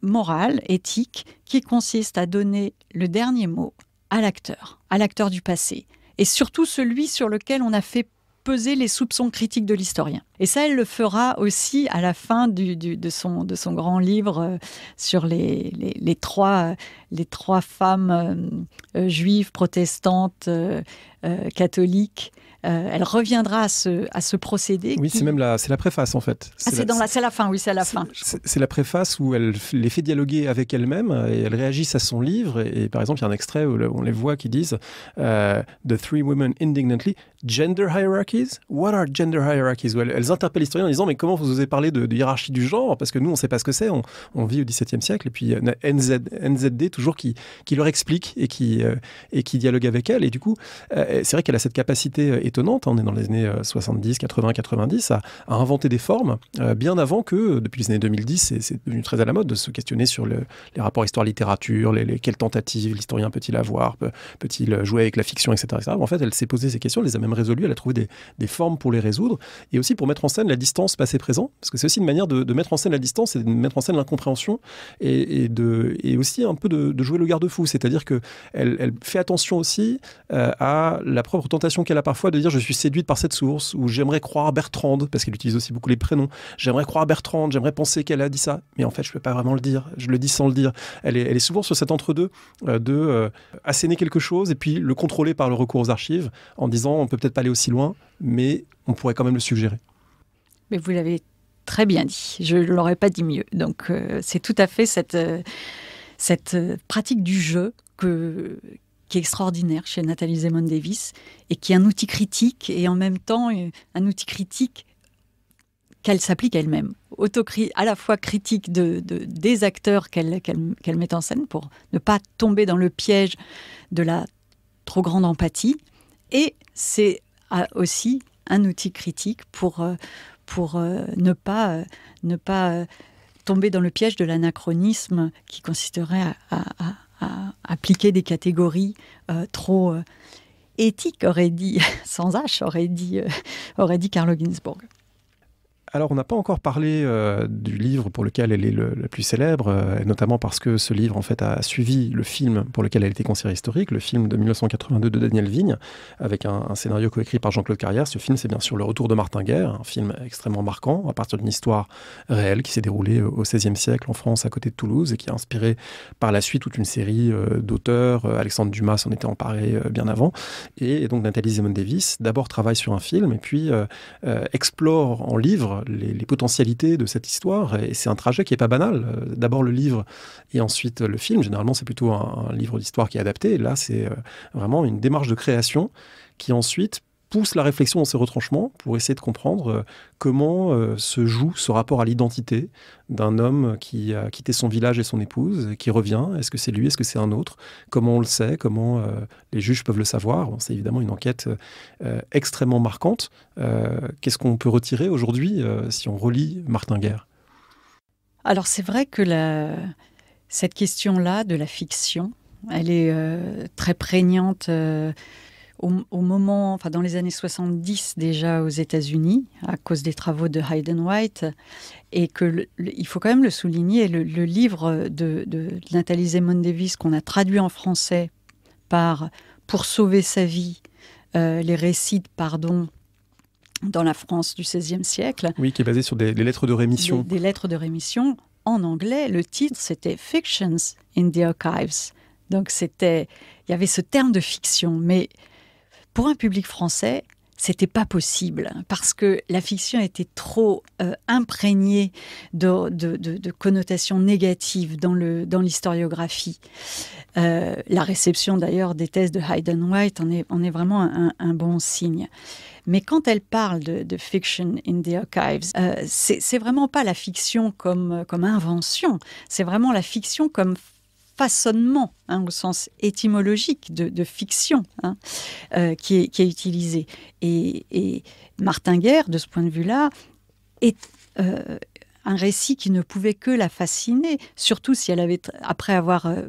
morale, éthique, qui consiste à donner le dernier mot à l'acteur, à l'acteur du passé, et surtout celui sur lequel on a fait peser les soupçons critiques de l'historien. Et ça, elle le fera aussi à la fin de, son, grand livre euh, sur euh, les, trois, femmes euh, juives, protestantes, catholiques euh, elle reviendra à ce, à ce procédé. Oui, c'est même la, c'est la préface en fait. Ah, c'est, dans la, c'est la fin, oui, c'est la fin. C'est la préface où elle les fait dialoguer avec elle-même et elles réagissent à son livre. Et, par exemple, il y a un extrait où on les voit qui disent euh, The Three Women Indignantly, Gender Hierarchies What are Gender Hierarchies elles, interpellent l'historien en disant Mais comment vous osez parler de, de hiérarchie du genre Parce que nous, on ne sait pas ce que c'est. On, vit au XVIIe siècle. Et puis euh, a NZD, toujours qui, qui leur explique et qui, et qui dialogue avec elle. Et du coup, c'est vrai qu'elle a cette capacité étonnante, hein, on est dans les années 70, 80, 90, à, inventé inventer des formes euh, bien avant que, euh, depuis les années 2010, c'est devenu très à la mode de se questionner sur les rapports histoire-littérature, les, quelles tentatives l'historien peut-il avoir, peut-il jouer avec la fiction, etc. en fait, elle s'est posé ces questions, elle les a même résolues, elle a trouvé des, formes pour les résoudre, et aussi pour mettre en scène la distance passé-présent, parce que c'est aussi une manière de, mettre en scène la distance et de mettre en scène l'incompréhension, et, de, aussi un peu de, jouer le garde-fou, c'est-à-dire que elle, fait attention aussi euh, à la propre tentation qu'elle a parfois de je suis séduite par cette source, ou j'aimerais croire Bertrand parce qu'elle utilise aussi beaucoup les prénoms, j'aimerais croire Bertrand. j'aimerais penser qu'elle a dit ça, mais en fait je ne peux pas vraiment le dire, je le dis sans le dire. Elle est, elle est souvent sur cet entre-deux euh, de euh, asséner quelque chose et puis le contrôler par le recours aux archives en disant on peut peut-être pas aller aussi loin, mais on pourrait quand même le suggérer. Mais vous l'avez très bien dit, je l'aurais pas dit mieux. Donc euh, c'est tout à fait cette, cette pratique du jeu que, qui est extraordinaire chez Nathalie Zemon Davis et qui est un outil critique et en même temps euh, un outil critique qu'elle s'applique elle-même. à la fois critique de, des acteurs qu'elle qu'elle met en scène pour ne pas tomber dans le piège de la trop grande empathie. Et c'est ah, aussi un outil critique pour, euh, pour euh, ne pas, ne pas tomber dans le piège de l'anachronisme qui consisterait à, appliquer des catégories euh, trop euh, éthiques, aurait dit, [laughs] sans H, aurait dit, euh, aurait dit Carlo Ginzburg. Alors, on n'a pas encore parlé euh, du livre pour lequel elle est le, plus célèbre, euh, notamment parce que ce livre, en fait, a suivi le film pour lequel elle était conseillère historique, le film de 1982 de Daniel Vigne, avec un, scénario scénario coécrit par Jean-Claude Carrière. Ce film, c'est bien sûr Le Retour de Martin Guerre, un film extrêmement marquant à partir d'une histoire réelle qui s'est déroulée euh, au XVIe siècle en France, à côté de Toulouse, et qui a inspiré par la suite toute une série d'auteurs. Alexandre Dumas s'en était emparé bien avant. Et, donc, Nathalie Zemon Davis, d'abord, travaille sur un film, et puis explore en livre les, potentialités de cette histoire. Et c'est un trajet qui n'est pas banal. Euh, d'abord le livre et ensuite euh, le film. Généralement, c'est plutôt un livre d'histoire qui est adapté. Là, c'est euh, vraiment une démarche de création qui ensuite pousse la réflexion dans ses retranchements pour essayer de comprendre euh, comment euh, se joue ce rapport à l'identité d'un homme qui a quitté son village et son épouse, qui revient. Est-ce que c'est lui Est-ce que c'est un autre Comment on le sait Comment euh, les juges peuvent le savoir C'est évidemment une enquête extrêmement marquante. Qu'est-ce qu'on peut retirer aujourd'hui si on relit Martin Guerre Alors c'est vrai que la... cette question-là de la fiction, elle est très prégnante au, moment, enfin dans les années 70 déjà aux États-Unis, à cause des travaux de Hayden White, et que il faut quand même le souligner, le, livre de, Nathalie Zemon Davis qu'on a traduit en français par Pour sauver sa vie, euh, les récits pardon dans la France du XVIe siècle. Oui, qui est basé sur des, lettres de rémission. Des, des, lettres de rémission. En anglais, le titre, c'était Fictions in the Archives. Donc, c'était, il y avait ce terme de fiction, mais pour un public français, c'était pas possible hein, parce que la fiction était trop euh, imprégnée de, connotations négatives dans le dans l'historiographie. Euh, la réception d'ailleurs des thèses de Hayden White en est, est vraiment un, bon signe. Mais quand elle parle de, fiction in the archives, euh, c'est vraiment pas la fiction comme comme invention, c'est vraiment la fiction comme Hein, au sens étymologique de, fiction, hein, euh, qui, est, utilisé. Et, Martin Guerre, de ce point de vue-là, est euh, un récit qui ne pouvait que la fasciner, surtout si elle avait, après avoir euh,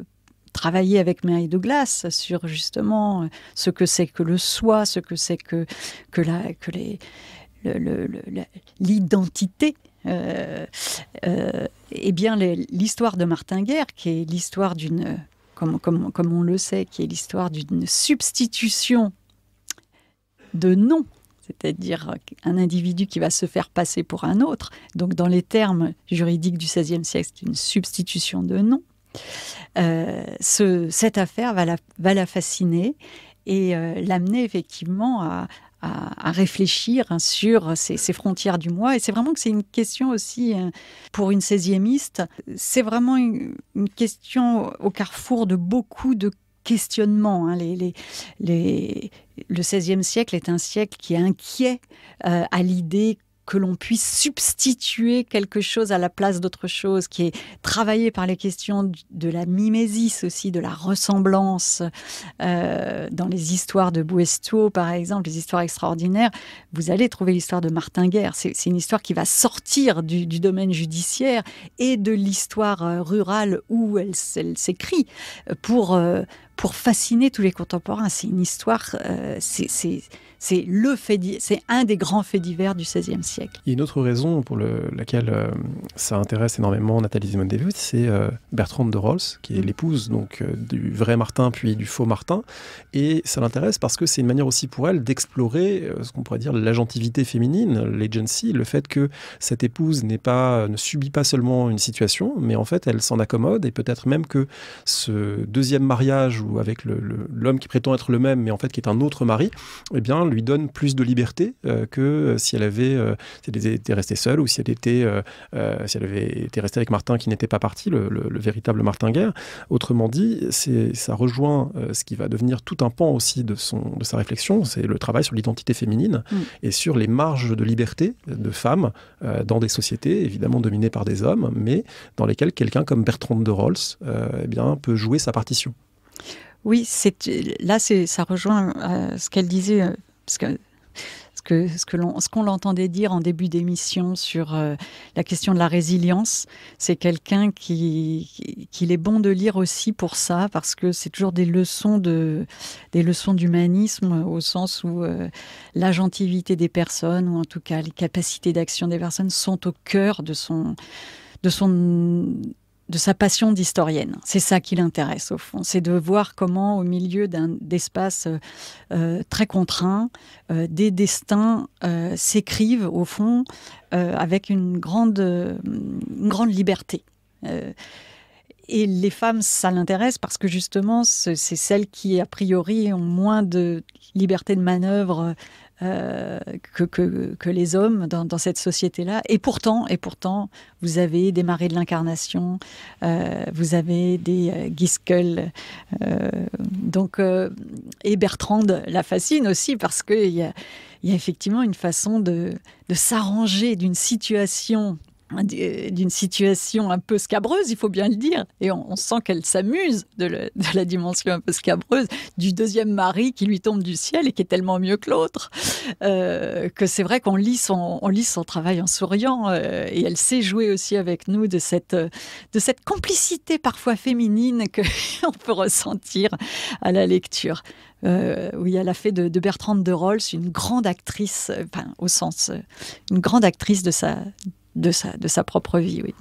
travaillé avec Mary Douglas sur justement ce que c'est que le soi, ce que c'est que, que, la, que l'identité. Euh, euh, eh bien, l'histoire de Martin Guerre, qui est l'histoire d'une, euh, comme, on le sait, qui est l'histoire d'une substitution de nom c'est-à-dire un individu qui va se faire passer pour un autre. Donc dans les termes juridiques du XVIe siècle, c'est une substitution de nom. cette affaire va la, fasciner et l'amener effectivement à, à, réfléchir hein, sur ces, frontières du moi. Et c'est vraiment que c'est une question aussi euh, pour une 16e c'est vraiment une, question au carrefour de beaucoup de questionnements. Hein. les, les, le XVIe siècle est un siècle qui est inquiet euh, à l'idée que l'on puisse substituer quelque chose à la place d'autre chose, qui est travaillé par les questions de la mimésis aussi, de la ressemblance. Euh, dans les histoires de Buesto, par exemple, les histoires extraordinaires, vous allez trouver l'histoire de Martin Guerre. C'est une histoire qui va sortir du, domaine judiciaire et de l'histoire euh, rurale où elle, s'écrit euh, pour, pour fasciner tous les contemporains. C'est une histoire, c'est le fait, c'est un des grands faits divers du XVIe siècle. une autre raison pour laquelle euh, ça intéresse énormément Nathalie Simone Devout, c'est euh, Bertrand de Rolls, qui est mm. l'épouse donc euh, du vrai Martin puis du faux Martin, et ça l'intéresse parce que c'est une manière aussi pour elle d'explorer ce qu'on pourrait dire l'agentivité féminine, l'agency, le fait que cette épouse n'est pas, ne subit pas seulement une situation, mais en fait elle s'en accommode et peut-être même que ce deuxième mariage ou avec l'homme qui prétend être le même, mais en fait qui est un autre mari, eh bien lui donne plus de liberté euh, que euh, si elle avait euh, été restée seule ou si elle, était, si elle avait été restée avec Martin qui n'était pas parti, le, véritable Martin Guerre. Autrement dit, ça rejoint ce qui va devenir tout un pan aussi de, son, de sa réflexion, c'est le travail sur l'identité féminine mm. et sur les marges de liberté de femmes dans des sociétés évidemment dominées par des hommes, mais dans lesquelles quelqu'un comme Bertrand de Rolls eh bien, peut jouer sa partition. Oui, là, ça rejoint ce qu'elle disait parce que ce que, ce que l'on, ce qu'on l'entendait dire en début d'émission sur euh, la question de la résilience, c'est quelqu'un qui, qui, qu'il est bon de lire aussi pour ça, parce que c'est toujours des leçons de, des leçons d'humanisme au sens où euh, la l'agentivité des personnes, ou en tout cas les capacités d'action des personnes, sont au cœur de son, de son de sa passion d'historienne. C'est ça qui l'intéresse au fond, c'est de voir comment au milieu d'un espace euh, euh, très contraint, euh, des destins s'écrivent au fond avec une grande, une grande liberté. et les femmes, ça l'intéresse parce que justement, c'est celles qui, a priori, ont moins de liberté de manœuvre euh, que, les hommes dans, cette société-là. Et pourtant, et pourtant, vous avez des marées de l'incarnation, euh, vous avez des euh, euh donc et Bertrand la fascine aussi parce qu'il y a, y effectivement une façon de, de s'arranger d'une situation euh, d'une situation un peu scabreuse, il faut bien le dire, et on, sent qu'elle s'amuse de, la dimension un peu scabreuse du deuxième mari qui lui tombe du ciel et qui est tellement mieux que l'autre, euh, que c'est vrai qu'on lit, son, lit son travail en souriant, euh, et elle sait jouer aussi avec nous de cette, de cette complicité parfois féminine que [laughs] on peut ressentir à la lecture. oui, elle a fait de, de Bertrande de Rolls une grande actrice, enfin, au sens, une grande actrice de sa de sa, propre vie. Oui.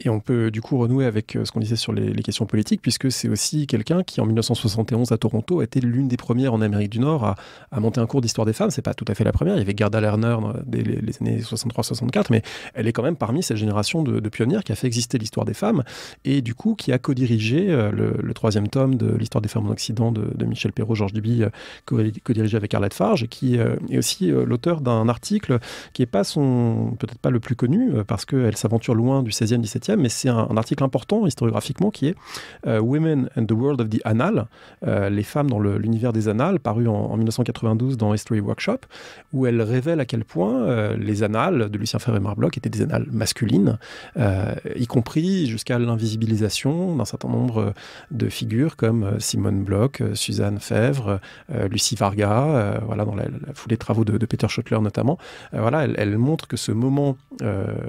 Et on peut du coup renouer avec euh, ce qu'on disait sur les, questions politiques, puisque c'est aussi quelqu'un qui, en 1971 à Toronto, a été l'une des premières en Amérique du Nord à, monter un cours d'histoire des femmes. C'est pas tout à fait la première. Il y avait Gerda Lerner dès les, années 63-64, mais elle est quand même parmi cette génération de, de pionnières qui a fait exister l'histoire des femmes et du coup qui a co-dirigé euh, le, troisième tome de l'histoire des femmes en Occident de, Michel Perrault, Georges Duby, euh, co-dirigé avec Arlette Farge, et qui est aussi l'auteur d'un article qui est pas son, peut-être pas le plus connu, euh, parce qu'elle s'aventure loin du 16e, 17e, mais c'est un, article important historiographiquement qui est euh, Women and the World of the Annals", euh, les femmes dans l'univers des annales, paru en, 1992 dans History Workshop, où elle révèle à quel point les annales de Lucien Ferré Marbloc étaient des annales masculines, y compris jusqu'à l'invisibilisation d'un certain nombre de figures comme Simone Bloch, Suzanne Fèvre, Lucie Varga, voilà, dans la, foulée travaux de, Peter Schottler notamment. voilà, elle, montre que ce moment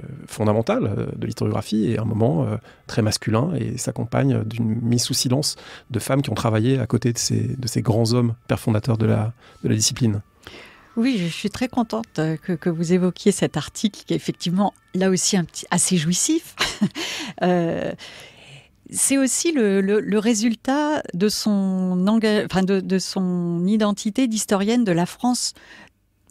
euh, fondamentale euh, de l'historiographie et un moment euh, très masculin et s'accompagne d'une mise sous silence de femmes qui ont travaillé à côté de ces, grands hommes pères fondateurs de la, discipline. Oui, je suis très contente que, vous évoquiez cet article qui est effectivement là aussi un petit, assez jouissif. [laughs] c'est aussi le, résultat de son, de son identité d'historienne de la France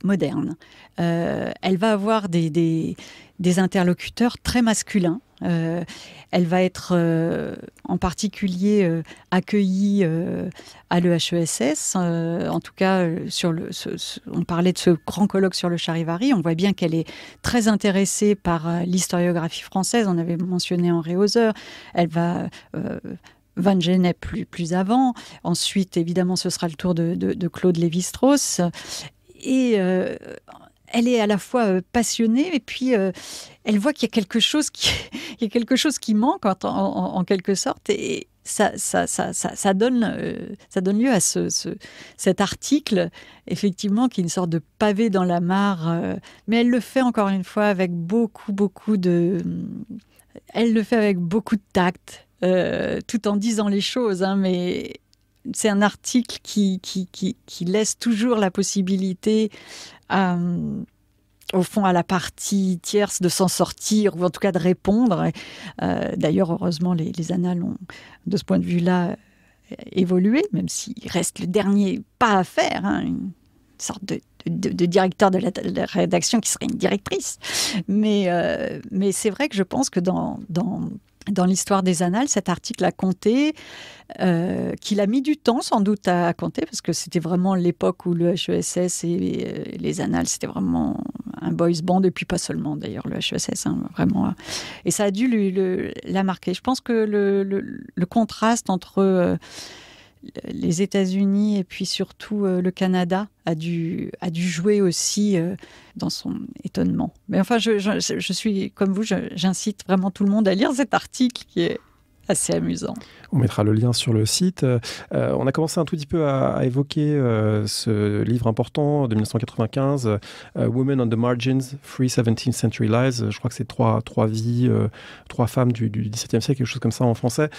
moderne. Euh, elle va avoir des, des, interlocuteurs très masculins. Euh, elle va être euh, en particulier accueillie à l'EHESS, en tout cas, sur le, on parlait de ce grand colloque sur le charivari, on voit bien qu'elle est très intéressée par l'historiographie française, on avait mentionné Henri Hauser, elle va... Van Genet plus, plus avant. Ensuite, évidemment, ce sera le tour de, de Claude Lévi-Strauss et euh, elle est à la fois euh, passionnée et puis euh, elle voit qu'il y a quelque chose qui, [laughs] y a quelque chose qui manque en, quelque sorte et ça, ça, ça, ça donne, ça donne lieu à ce, cet article, effectivement, qui est une sorte de pavé dans la mare. mais elle le fait encore une fois avec beaucoup, beaucoup de. Elle le fait avec beaucoup de tact, tout en disant les choses, hein, mais c'est un article qui, qui, laisse toujours la possibilité, euh, au fond, à la partie tierce de s'en sortir, ou en tout cas de répondre. Euh, d'ailleurs, heureusement, les, annales ont, de ce point de vue-là, évolué, même s'il reste le dernier pas à faire, hein, une sorte de, directeur de la, rédaction qui serait une directrice. Mais, euh, mais c'est vrai que je pense que dans dans l'histoire des annales, cet article a compté, euh, qu'il a mis du temps sans doute à compter, parce que c'était vraiment l'époque où le HESS et euh, les annales, c'était vraiment un boys band, et puis pas seulement d'ailleurs le e HESS, hein, vraiment. Et ça a dû lui la marquer. Je pense que le, contraste entre... Euh, les États-Unis et puis surtout euh, le Canada a dû, jouer aussi euh, dans son étonnement. Mais enfin, je suis comme vous, j'incite vraiment tout le monde à lire cet article qui est assez amusant. On mettra le lien sur le site. Euh, on a commencé un tout petit peu à, évoquer euh, ce livre important de 1995, euh, Women on the Margins, Free 17th Century Lies. Je crois que c'est trois, trois vies, trois femmes du, XVIIe siècle, quelque chose comme ça en français,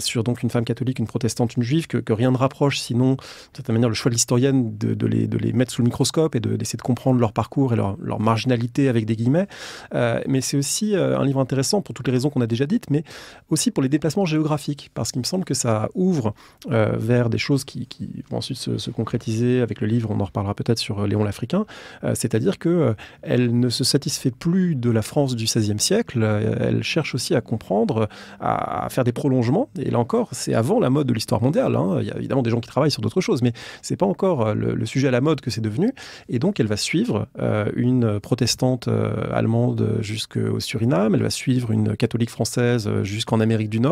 sur donc une femme catholique, une protestante, une juive, que, rien ne rapproche, sinon, d'une certaine manière, le choix de l'historienne de, de, les, de, les, mettre sous le microscope et d'essayer de, comprendre leur parcours et leur, leur marginalité avec des guillemets. mais c'est aussi un livre intéressant pour toutes les raisons qu'on a déjà dites, mais aussi pour les placement géographique, parce qu'il me semble que ça ouvre euh, vers des choses qui, vont ensuite se, concrétiser avec le livre, on en reparlera peut-être sur euh, Léon l'Africain, euh, c'est-à-dire qu'elle elle ne se satisfait plus de la France du XVIe siècle, elle cherche aussi à comprendre, à, faire des prolongements, et là encore, c'est avant la mode de l'histoire mondiale, hein. il y a évidemment des gens qui travaillent sur d'autres choses, mais c'est pas encore le, le, sujet à la mode que c'est devenu, et donc elle va suivre une protestante allemande jusqu'au Suriname, elle va suivre une catholique française jusqu'en Amérique du Nord,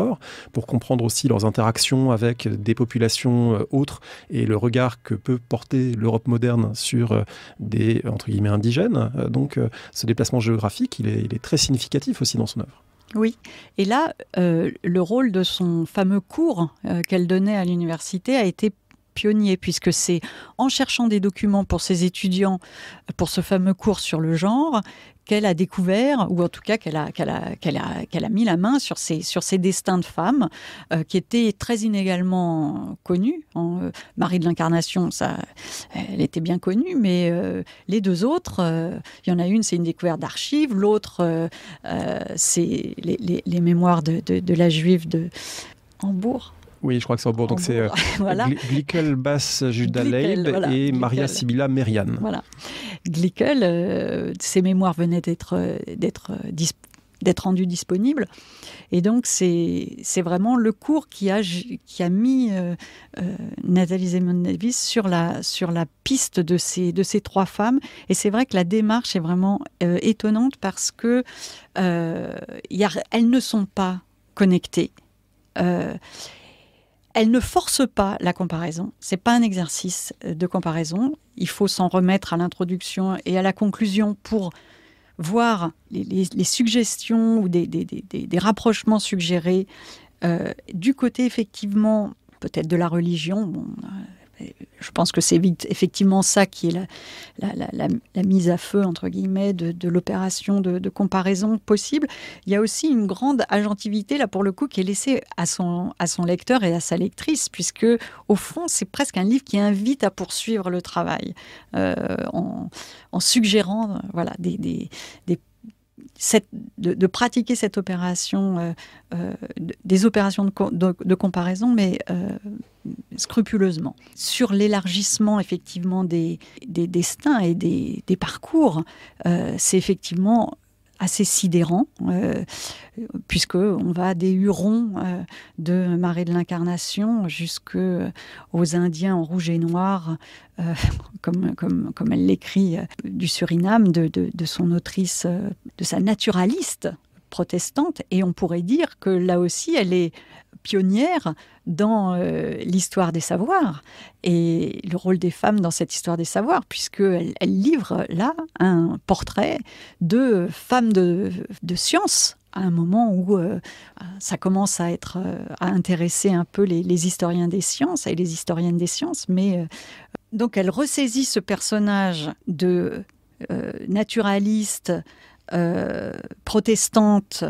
pour comprendre aussi leurs interactions avec des populations euh, autres et le regard que peut porter l'Europe moderne sur euh, des, euh, entre guillemets, indigènes. Donc ce déplacement géographique, il est, très significatif aussi dans son œuvre. Oui, et là, le rôle de son fameux cours qu'elle donnait à l'université a été pionnier, puisque c'est en cherchant des documents pour ses étudiants, pour ce fameux cours sur le genre, qu'elle a découvert, ou en tout cas qu'elle a, qu'elle mis la main sur ces, sur destins de femmes euh, qui étaient très inégalement connus. Hein. Euh, Marie de l'Incarnation, ça, elle était bien connue, mais euh, les deux autres, il y en a une, c'est une découverte d'archives, l'autre, c'est les, mémoires de la juive de Hambourg. Oui, je crois que c'est en Donc c'est euh, [laughs] Glickel Bass et Maria Sibylla Merian. Voilà. Glickel, euh, ses mémoires venaient d'être d'être euh, d'être rendues disponibles. Et donc, c'est vraiment le cours qui a, qui a mis Nathalie Zemonavis sur la, sur la piste de ces, de ces trois femmes. Et c'est vrai que la démarche est vraiment étonnante parce que y a, elles ne sont pas connectées elle ne force pas la comparaison. C'est pas un exercice euh, de comparaison. Il faut s'en remettre à l'introduction et à la conclusion pour voir les, suggestions ou des, rapprochements suggérés euh, du côté effectivement peut-être de la religion. Euh, je pense que c'est effectivement ça qui est la, mise à feu, entre guillemets, de, l'opération de, comparaison possible. Il y a aussi une grande agentivité, là, pour le coup, qui est laissée à son, à son lecteur et à sa lectrice, puisque, au fond, c'est presque un livre qui invite à poursuivre le travail, euh, en, suggérant voilà, des, des, des de, pratiquer cette opération, euh, euh, des opérations de, comparaison, mais euh, scrupuleusement. Sur l'élargissement effectivement des, destins et des parcours, c'est effectivement assez sidérant, euh, puisque on va des Hurons euh, de Marais de l'Incarnation jusque euh, aux Indiens en rouge et noir, [laughs] comme, elle l'écrit, du Suriname, de, de, son autrice, de sa naturaliste protestante, et on pourrait dire que là aussi, elle est pionnière dans euh, l'histoire des savoirs et le rôle des femmes dans cette histoire des savoirs, puisqu'elle elle livre là un portrait de femmes de, de science à un moment où euh, ça commence à être euh, à intéresser un peu les, les, historiens des sciences et les historiennes des sciences, mais donc elle ressaisit ce personnage de naturaliste euh, protestante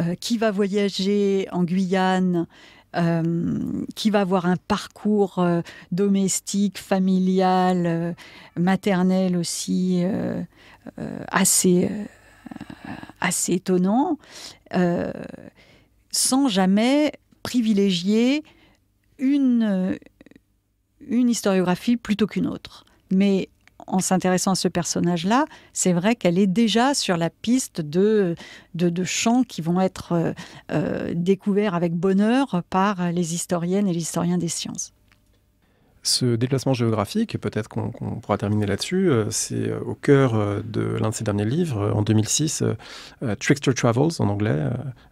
euh, qui va voyager en Guyane, euh, qui va avoir un parcours domestique, familial, maternel aussi assez, assez étonnant, sans jamais privilégier une, une historiographie plutôt qu'une autre. Mais en s'intéressant à ce personnage-là, c'est vrai qu'elle est déjà sur la piste de, de, chants qui vont être euh, euh, découverts avec bonheur par les historiennes et les historiens des sciences. Ce déplacement géographique, peut-être qu'on pourra terminer là-dessus, euh, c'est euh, au cœur euh, de l'un de ses derniers livres, en 2006, Trickster Travels en anglais,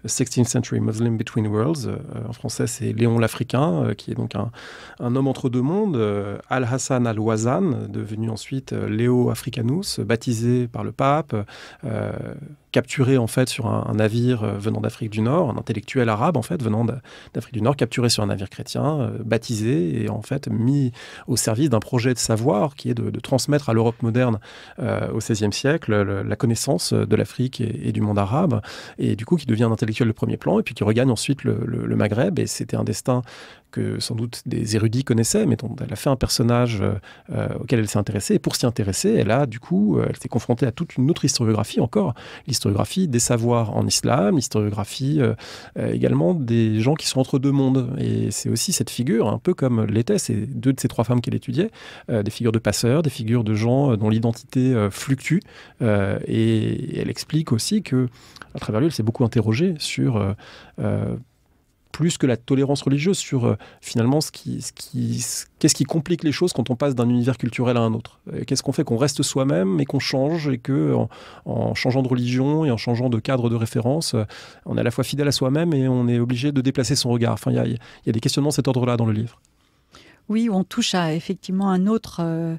16th Century Muslim Between Worlds. en français, c'est Léon l'Africain, qui est donc un, homme entre deux mondes, Al-Hassan Al-Wazan, devenu ensuite Léo Africanus, baptisé par le pape capturé en fait sur un, navire euh, venant d'Afrique du Nord, un intellectuel arabe en fait venant d'Afrique du Nord, capturé sur un navire chrétien, euh, baptisé et en fait mis au service d'un projet de savoir qui est de, transmettre à l'Europe moderne euh, au XVIe siècle la connaissance de l'Afrique et, du monde arabe, et du coup qui devient un intellectuel de premier plan et puis qui regagne ensuite le Maghreb. Et c'était un destin que sans doute des érudits connaissaient, mais dont elle a fait un personnage euh, euh, auquel elle s'est intéressée. Et pour s'y intéresser, elle a du coup, euh, elle s'est confrontée à toute une autre historiographie encore, l'historiographie des savoirs en islam, l'historiographie également des gens qui sont entre deux mondes. Et c'est aussi cette figure, un peu comme l'étaient ces deux de ces trois femmes qu'elle étudiait, des figures de passeurs, des figures de gens dont l'identité fluctue. et elle explique aussi que, à travers lui, elle s'est beaucoup interrogée sur plus que la tolérance religieuse sur euh, finalement ce qui, ce qui, qu'est-ce qui complique les choses quand on passe d'un univers culturel à un autre. Qu'est-ce qu'on fait qu'on reste soi-même et qu'on change et que en, changeant de religion et en changeant de cadre de référence, euh, on est à la fois fidèle à soi-même et on est obligé de déplacer son regard. Enfin, il y, y a, des questionnements de cet ordre-là dans le livre. Oui, on touche à effectivement un autre euh,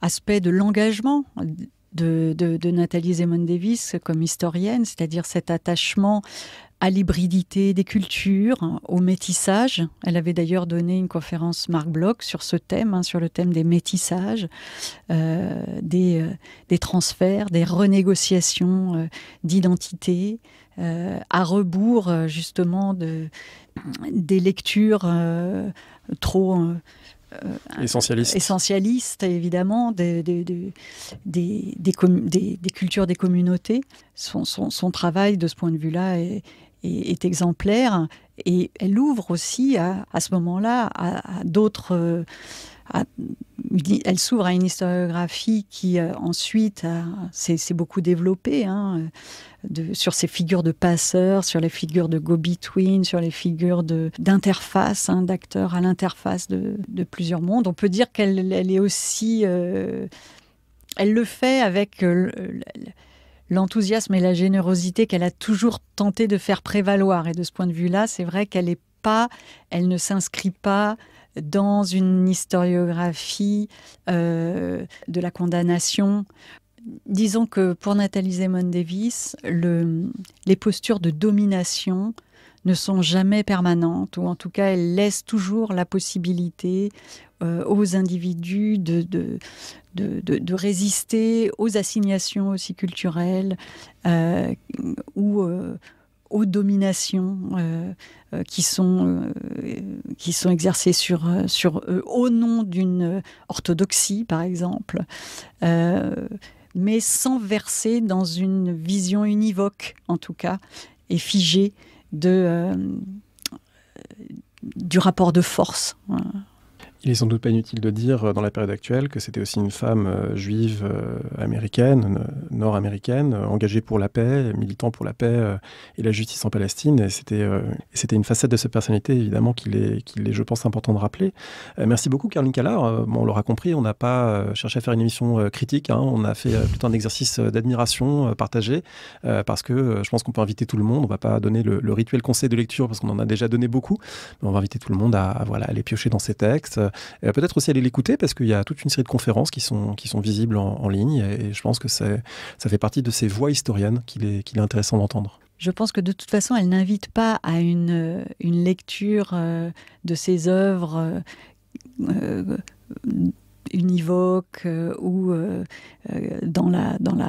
aspect de l'engagement de, de, de, Nathalie Zemon Davis comme historienne, c'est-à-dire cet attachement à l'hybridité des cultures, hein, au métissage. Elle avait d'ailleurs donné une conférence Marc Bloch sur ce thème, hein, sur le thème des métissages, euh, des, euh, des, transferts, des renégociations euh, d'identité, à rebours justement de, des lectures trop... Essentialiste. essentialiste. évidemment, des, des, des, cultures, des communautés. Son, son, son, travail, de ce point de vue-là, est, est, exemplaire et elle ouvre aussi à, à ce moment-là à, d'autres. Euh, elle s'ouvre à une historiographie qui euh, ensuite s'est beaucoup développée hein, de, sur ces figures de passeurs, sur les figures de go-between, sur les figures d'interface, hein, d'acteurs à l'interface de, plusieurs mondes. On peut dire qu'elle est aussi. Euh, elle le fait avec l'enthousiasme et la générosité qu'elle a toujours tenté de faire prévaloir. Et de ce point de vue-là, c'est vrai qu'elle est pas, elle ne s'inscrit pas dans une historiographie euh, de la condamnation. Disons que pour Nathalie Zemon Davis, les postures de domination ne sont jamais permanentes, ou en tout cas elles laissent toujours la possibilité euh, aux individus de de, résister aux assignations aussi culturelles euh, ou euh, aux dominations qui, sont, qui sont exercées sur, sur eux au nom d'une orthodoxie, par exemple mais sans verser dans une vision univoque, en tout cas, et figée, de, euh, du rapport de force. Il est sans doute pas inutile de dire euh, dans la période actuelle que c'était aussi une femme euh, juive euh, américaine, nord-américaine, engagée pour la paix, militant pour la paix et la justice en Palestine. Et c'était, c'était une facette de cette personnalité, évidemment, qu'il est, qu'il est, je pense, important de rappeler. Merci beaucoup, Caroline Callard. Bon, on l'aura compris, on n'a pas cherché à faire une émission critique. Hein. On a fait plutôt un exercice d'admiration partagée parce que je pense qu'on peut inviter tout le monde. On ne va pas donner le, rituel conseil de lecture parce qu'on en a déjà donné beaucoup. Mais on va inviter tout le monde à, à voilà, aller piocher dans ses textes euh, Peut-être aussi aller l'écouter parce qu'il y a toute une série de conférences qui sont, qui sont visibles en, ligne et, je pense que ça fait partie de ces voix historiennes qu'il est, est intéressant d'entendre. Je pense que de toute façon, elle n'invite pas à une, euh, une lecture euh, de ses œuvres euh, univoques ou dans la, dans la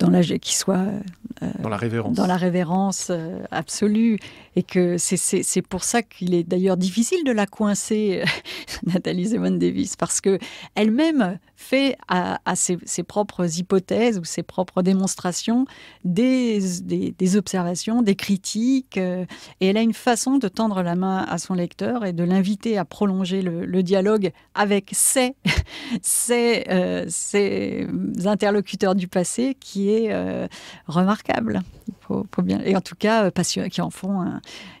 dans la qui soit euh, euh, dans la révérence, dans la révérence euh, absolue, et que c'est pour ça qu'il est d'ailleurs difficile de la coincer, [laughs] Nathalie Simone Davis, parce que elle-même fait à, ses, propres hypothèses ou ses propres démonstrations des, observations, des critiques. Euh, et elle a une façon de tendre la main à son lecteur et de l'inviter à prolonger le, dialogue avec [laughs] euh, ses, interlocuteurs du passé qui est euh, remarquable. et en tout cas, qui en font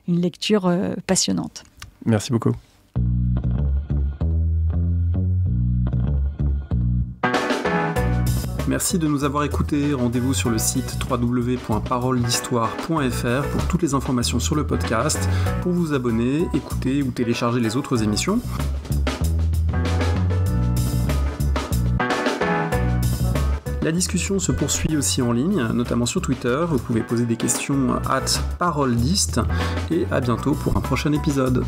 une lecture passionnante. Merci beaucoup. Merci de nous avoir écoutés. Rendez-vous sur le site www.paroledhistoire.fr pour toutes les informations sur le podcast, pour vous abonner, écouter ou télécharger les autres émissions. La discussion se poursuit aussi en ligne, notamment sur Twitter. Vous pouvez poser des questions à Paroldist. et à bientôt pour un prochain épisode.